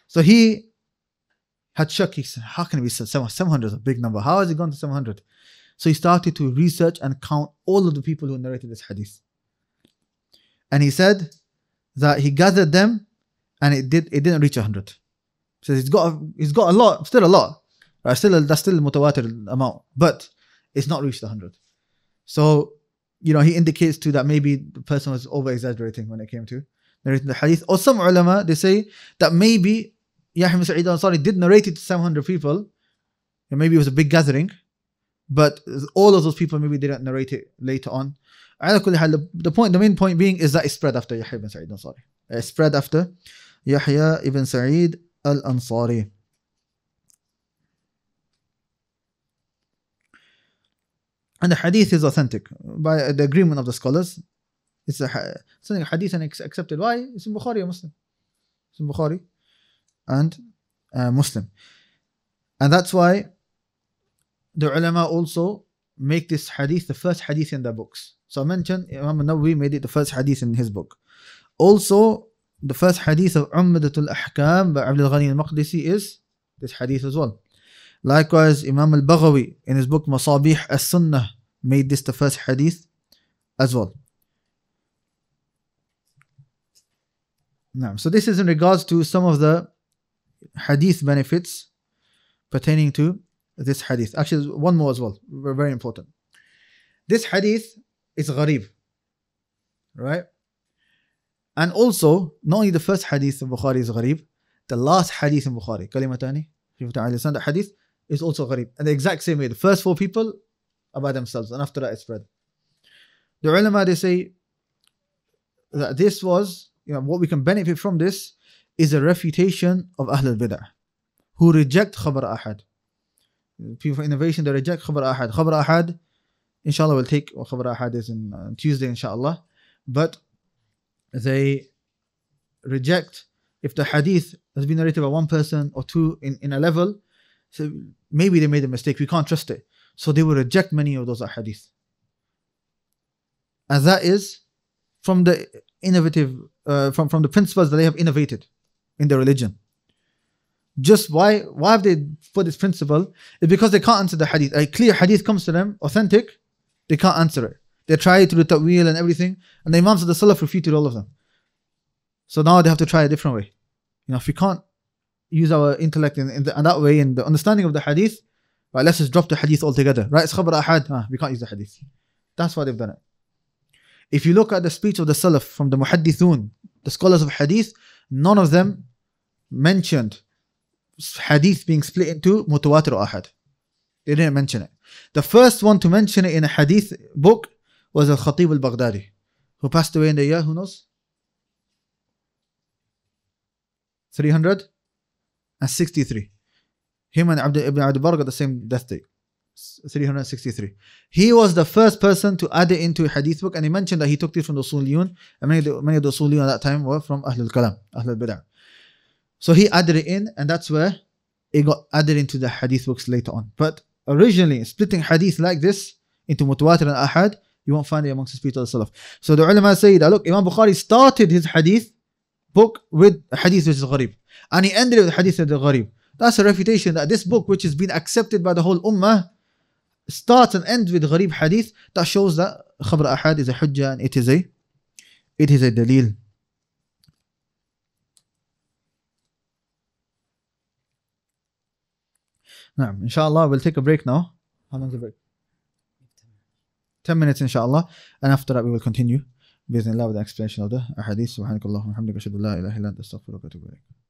Speaker 2: So he had shock. He said, How can we say 700 is a big number. How has it gone to 700? So he started to research and count all of the people who narrated this hadith. And he said that he gathered them and it did it didn't reach 100. So he's got a, has got a lot, still a lot. Right? Still that's still mutawatir amount, but it's not reached 100. So, you know, he indicates to that maybe the person was over exaggerating when it came to narrating the hadith. Or some ulama, they say that maybe Yahya ibn Sa'id al-Ansari did narrate it to 700 people, and maybe it was a big gathering, but all of those people maybe didn't narrate it later on. The point, the main point being is that it spread after Yahya ibn Sa'id al-Ansari. It spread after Yahya ibn Sa'id al-Ansari. And the hadith is authentic by the agreement of the scholars. It's a, hadith and accepted by it's in Bukhari Muslim. It's Bukhari and uh, Muslim. And that's why the ulama also make this hadith the first hadith in their books. So I mentioned Imam Nawawi made it the first hadith in his book. Also, the first hadith of 'Umdah Ahkam by Abdul Ghani al Maqdisi is this hadith as well. Likewise, Imam al Baghawi in his book Masabih as Sunnah made this the first hadith as well. Now, so this is in regards to some of the hadith benefits pertaining to this hadith. Actually, one more as well, very important. This hadith is gharib, right? And also, not only the first hadith of Bukhari is gharib, the last hadith in Bukhari, kalimatani, if you understand the hadith, is also gharib. And the exact same way, the first four people about themselves, and after that it spread. The ulama, they say that this was you know, what we can benefit from this is a refutation of Ahl al-Bid'ah who reject Khabar Ahad. People for innovation, they reject Khabar Ahad. Khabar Ahad, inshallah, we'll take what Khabar Ahad is in, on Tuesday, inshallah. But they reject if the hadith has been narrated by one person or two in, in a level, so maybe they made a mistake. We can't trust it. So they will reject many of those hadith. And that is from the innovative uh, from from the principles that they have innovated in their religion. Just why why have they put this principle? It's because they can't answer the hadith. A clear hadith comes to them, authentic, they can't answer it. They try to do ta'wil and everything, and the Imams of the Salaf refuted all of them. So now they have to try a different way. You know, if we can't use our intellect in, in, the, in that way and the understanding of the hadith, right, let's just drop the hadith altogether. Right, it's khabar ahad, ah, we can't use the hadith. That's why they've done it. If you look at the speech of the Salaf from the Muhaddithun, the scholars of Hadith, none of them mentioned Hadith being split into Mutawatir Ahad. They didn't mention it. The first one to mention it in a Hadith book was Al Khatib al Baghdadi, who passed away in the year, who knows? 363. Him and Abd ibn Abd Barq the same death day. 363. He was the first person to add it into a hadith book and he mentioned that he took it from the Usuliyun and many of the, many of the Usuliyun at that time were from Ahlul Kalam, Ahlul Bid'ah. So he added it in and that's where it got added into the hadith books later on. But originally, splitting hadith like this into mutawatir and ahad, you won't find it amongst the people of the Salaf. So the ulama say that look, Imam Bukhari started his hadith book with a hadith which is gharib and he ended it with hadith of the gharib. That's a refutation that this book, which has been accepted by the whole ummah, start and end with gharib hadith that shows that khabar ahad is a hujjah and it is a it is a dalil نعم إن شاء الله we'll take a break now how long is the break 10 minutes إن شاء الله and after that we will continue بإذن الله with the explanation of the hadith سبحانك اللهم وبحمدك أشهد أن لا إله إلا أنت أستغفرك وأتوب إليك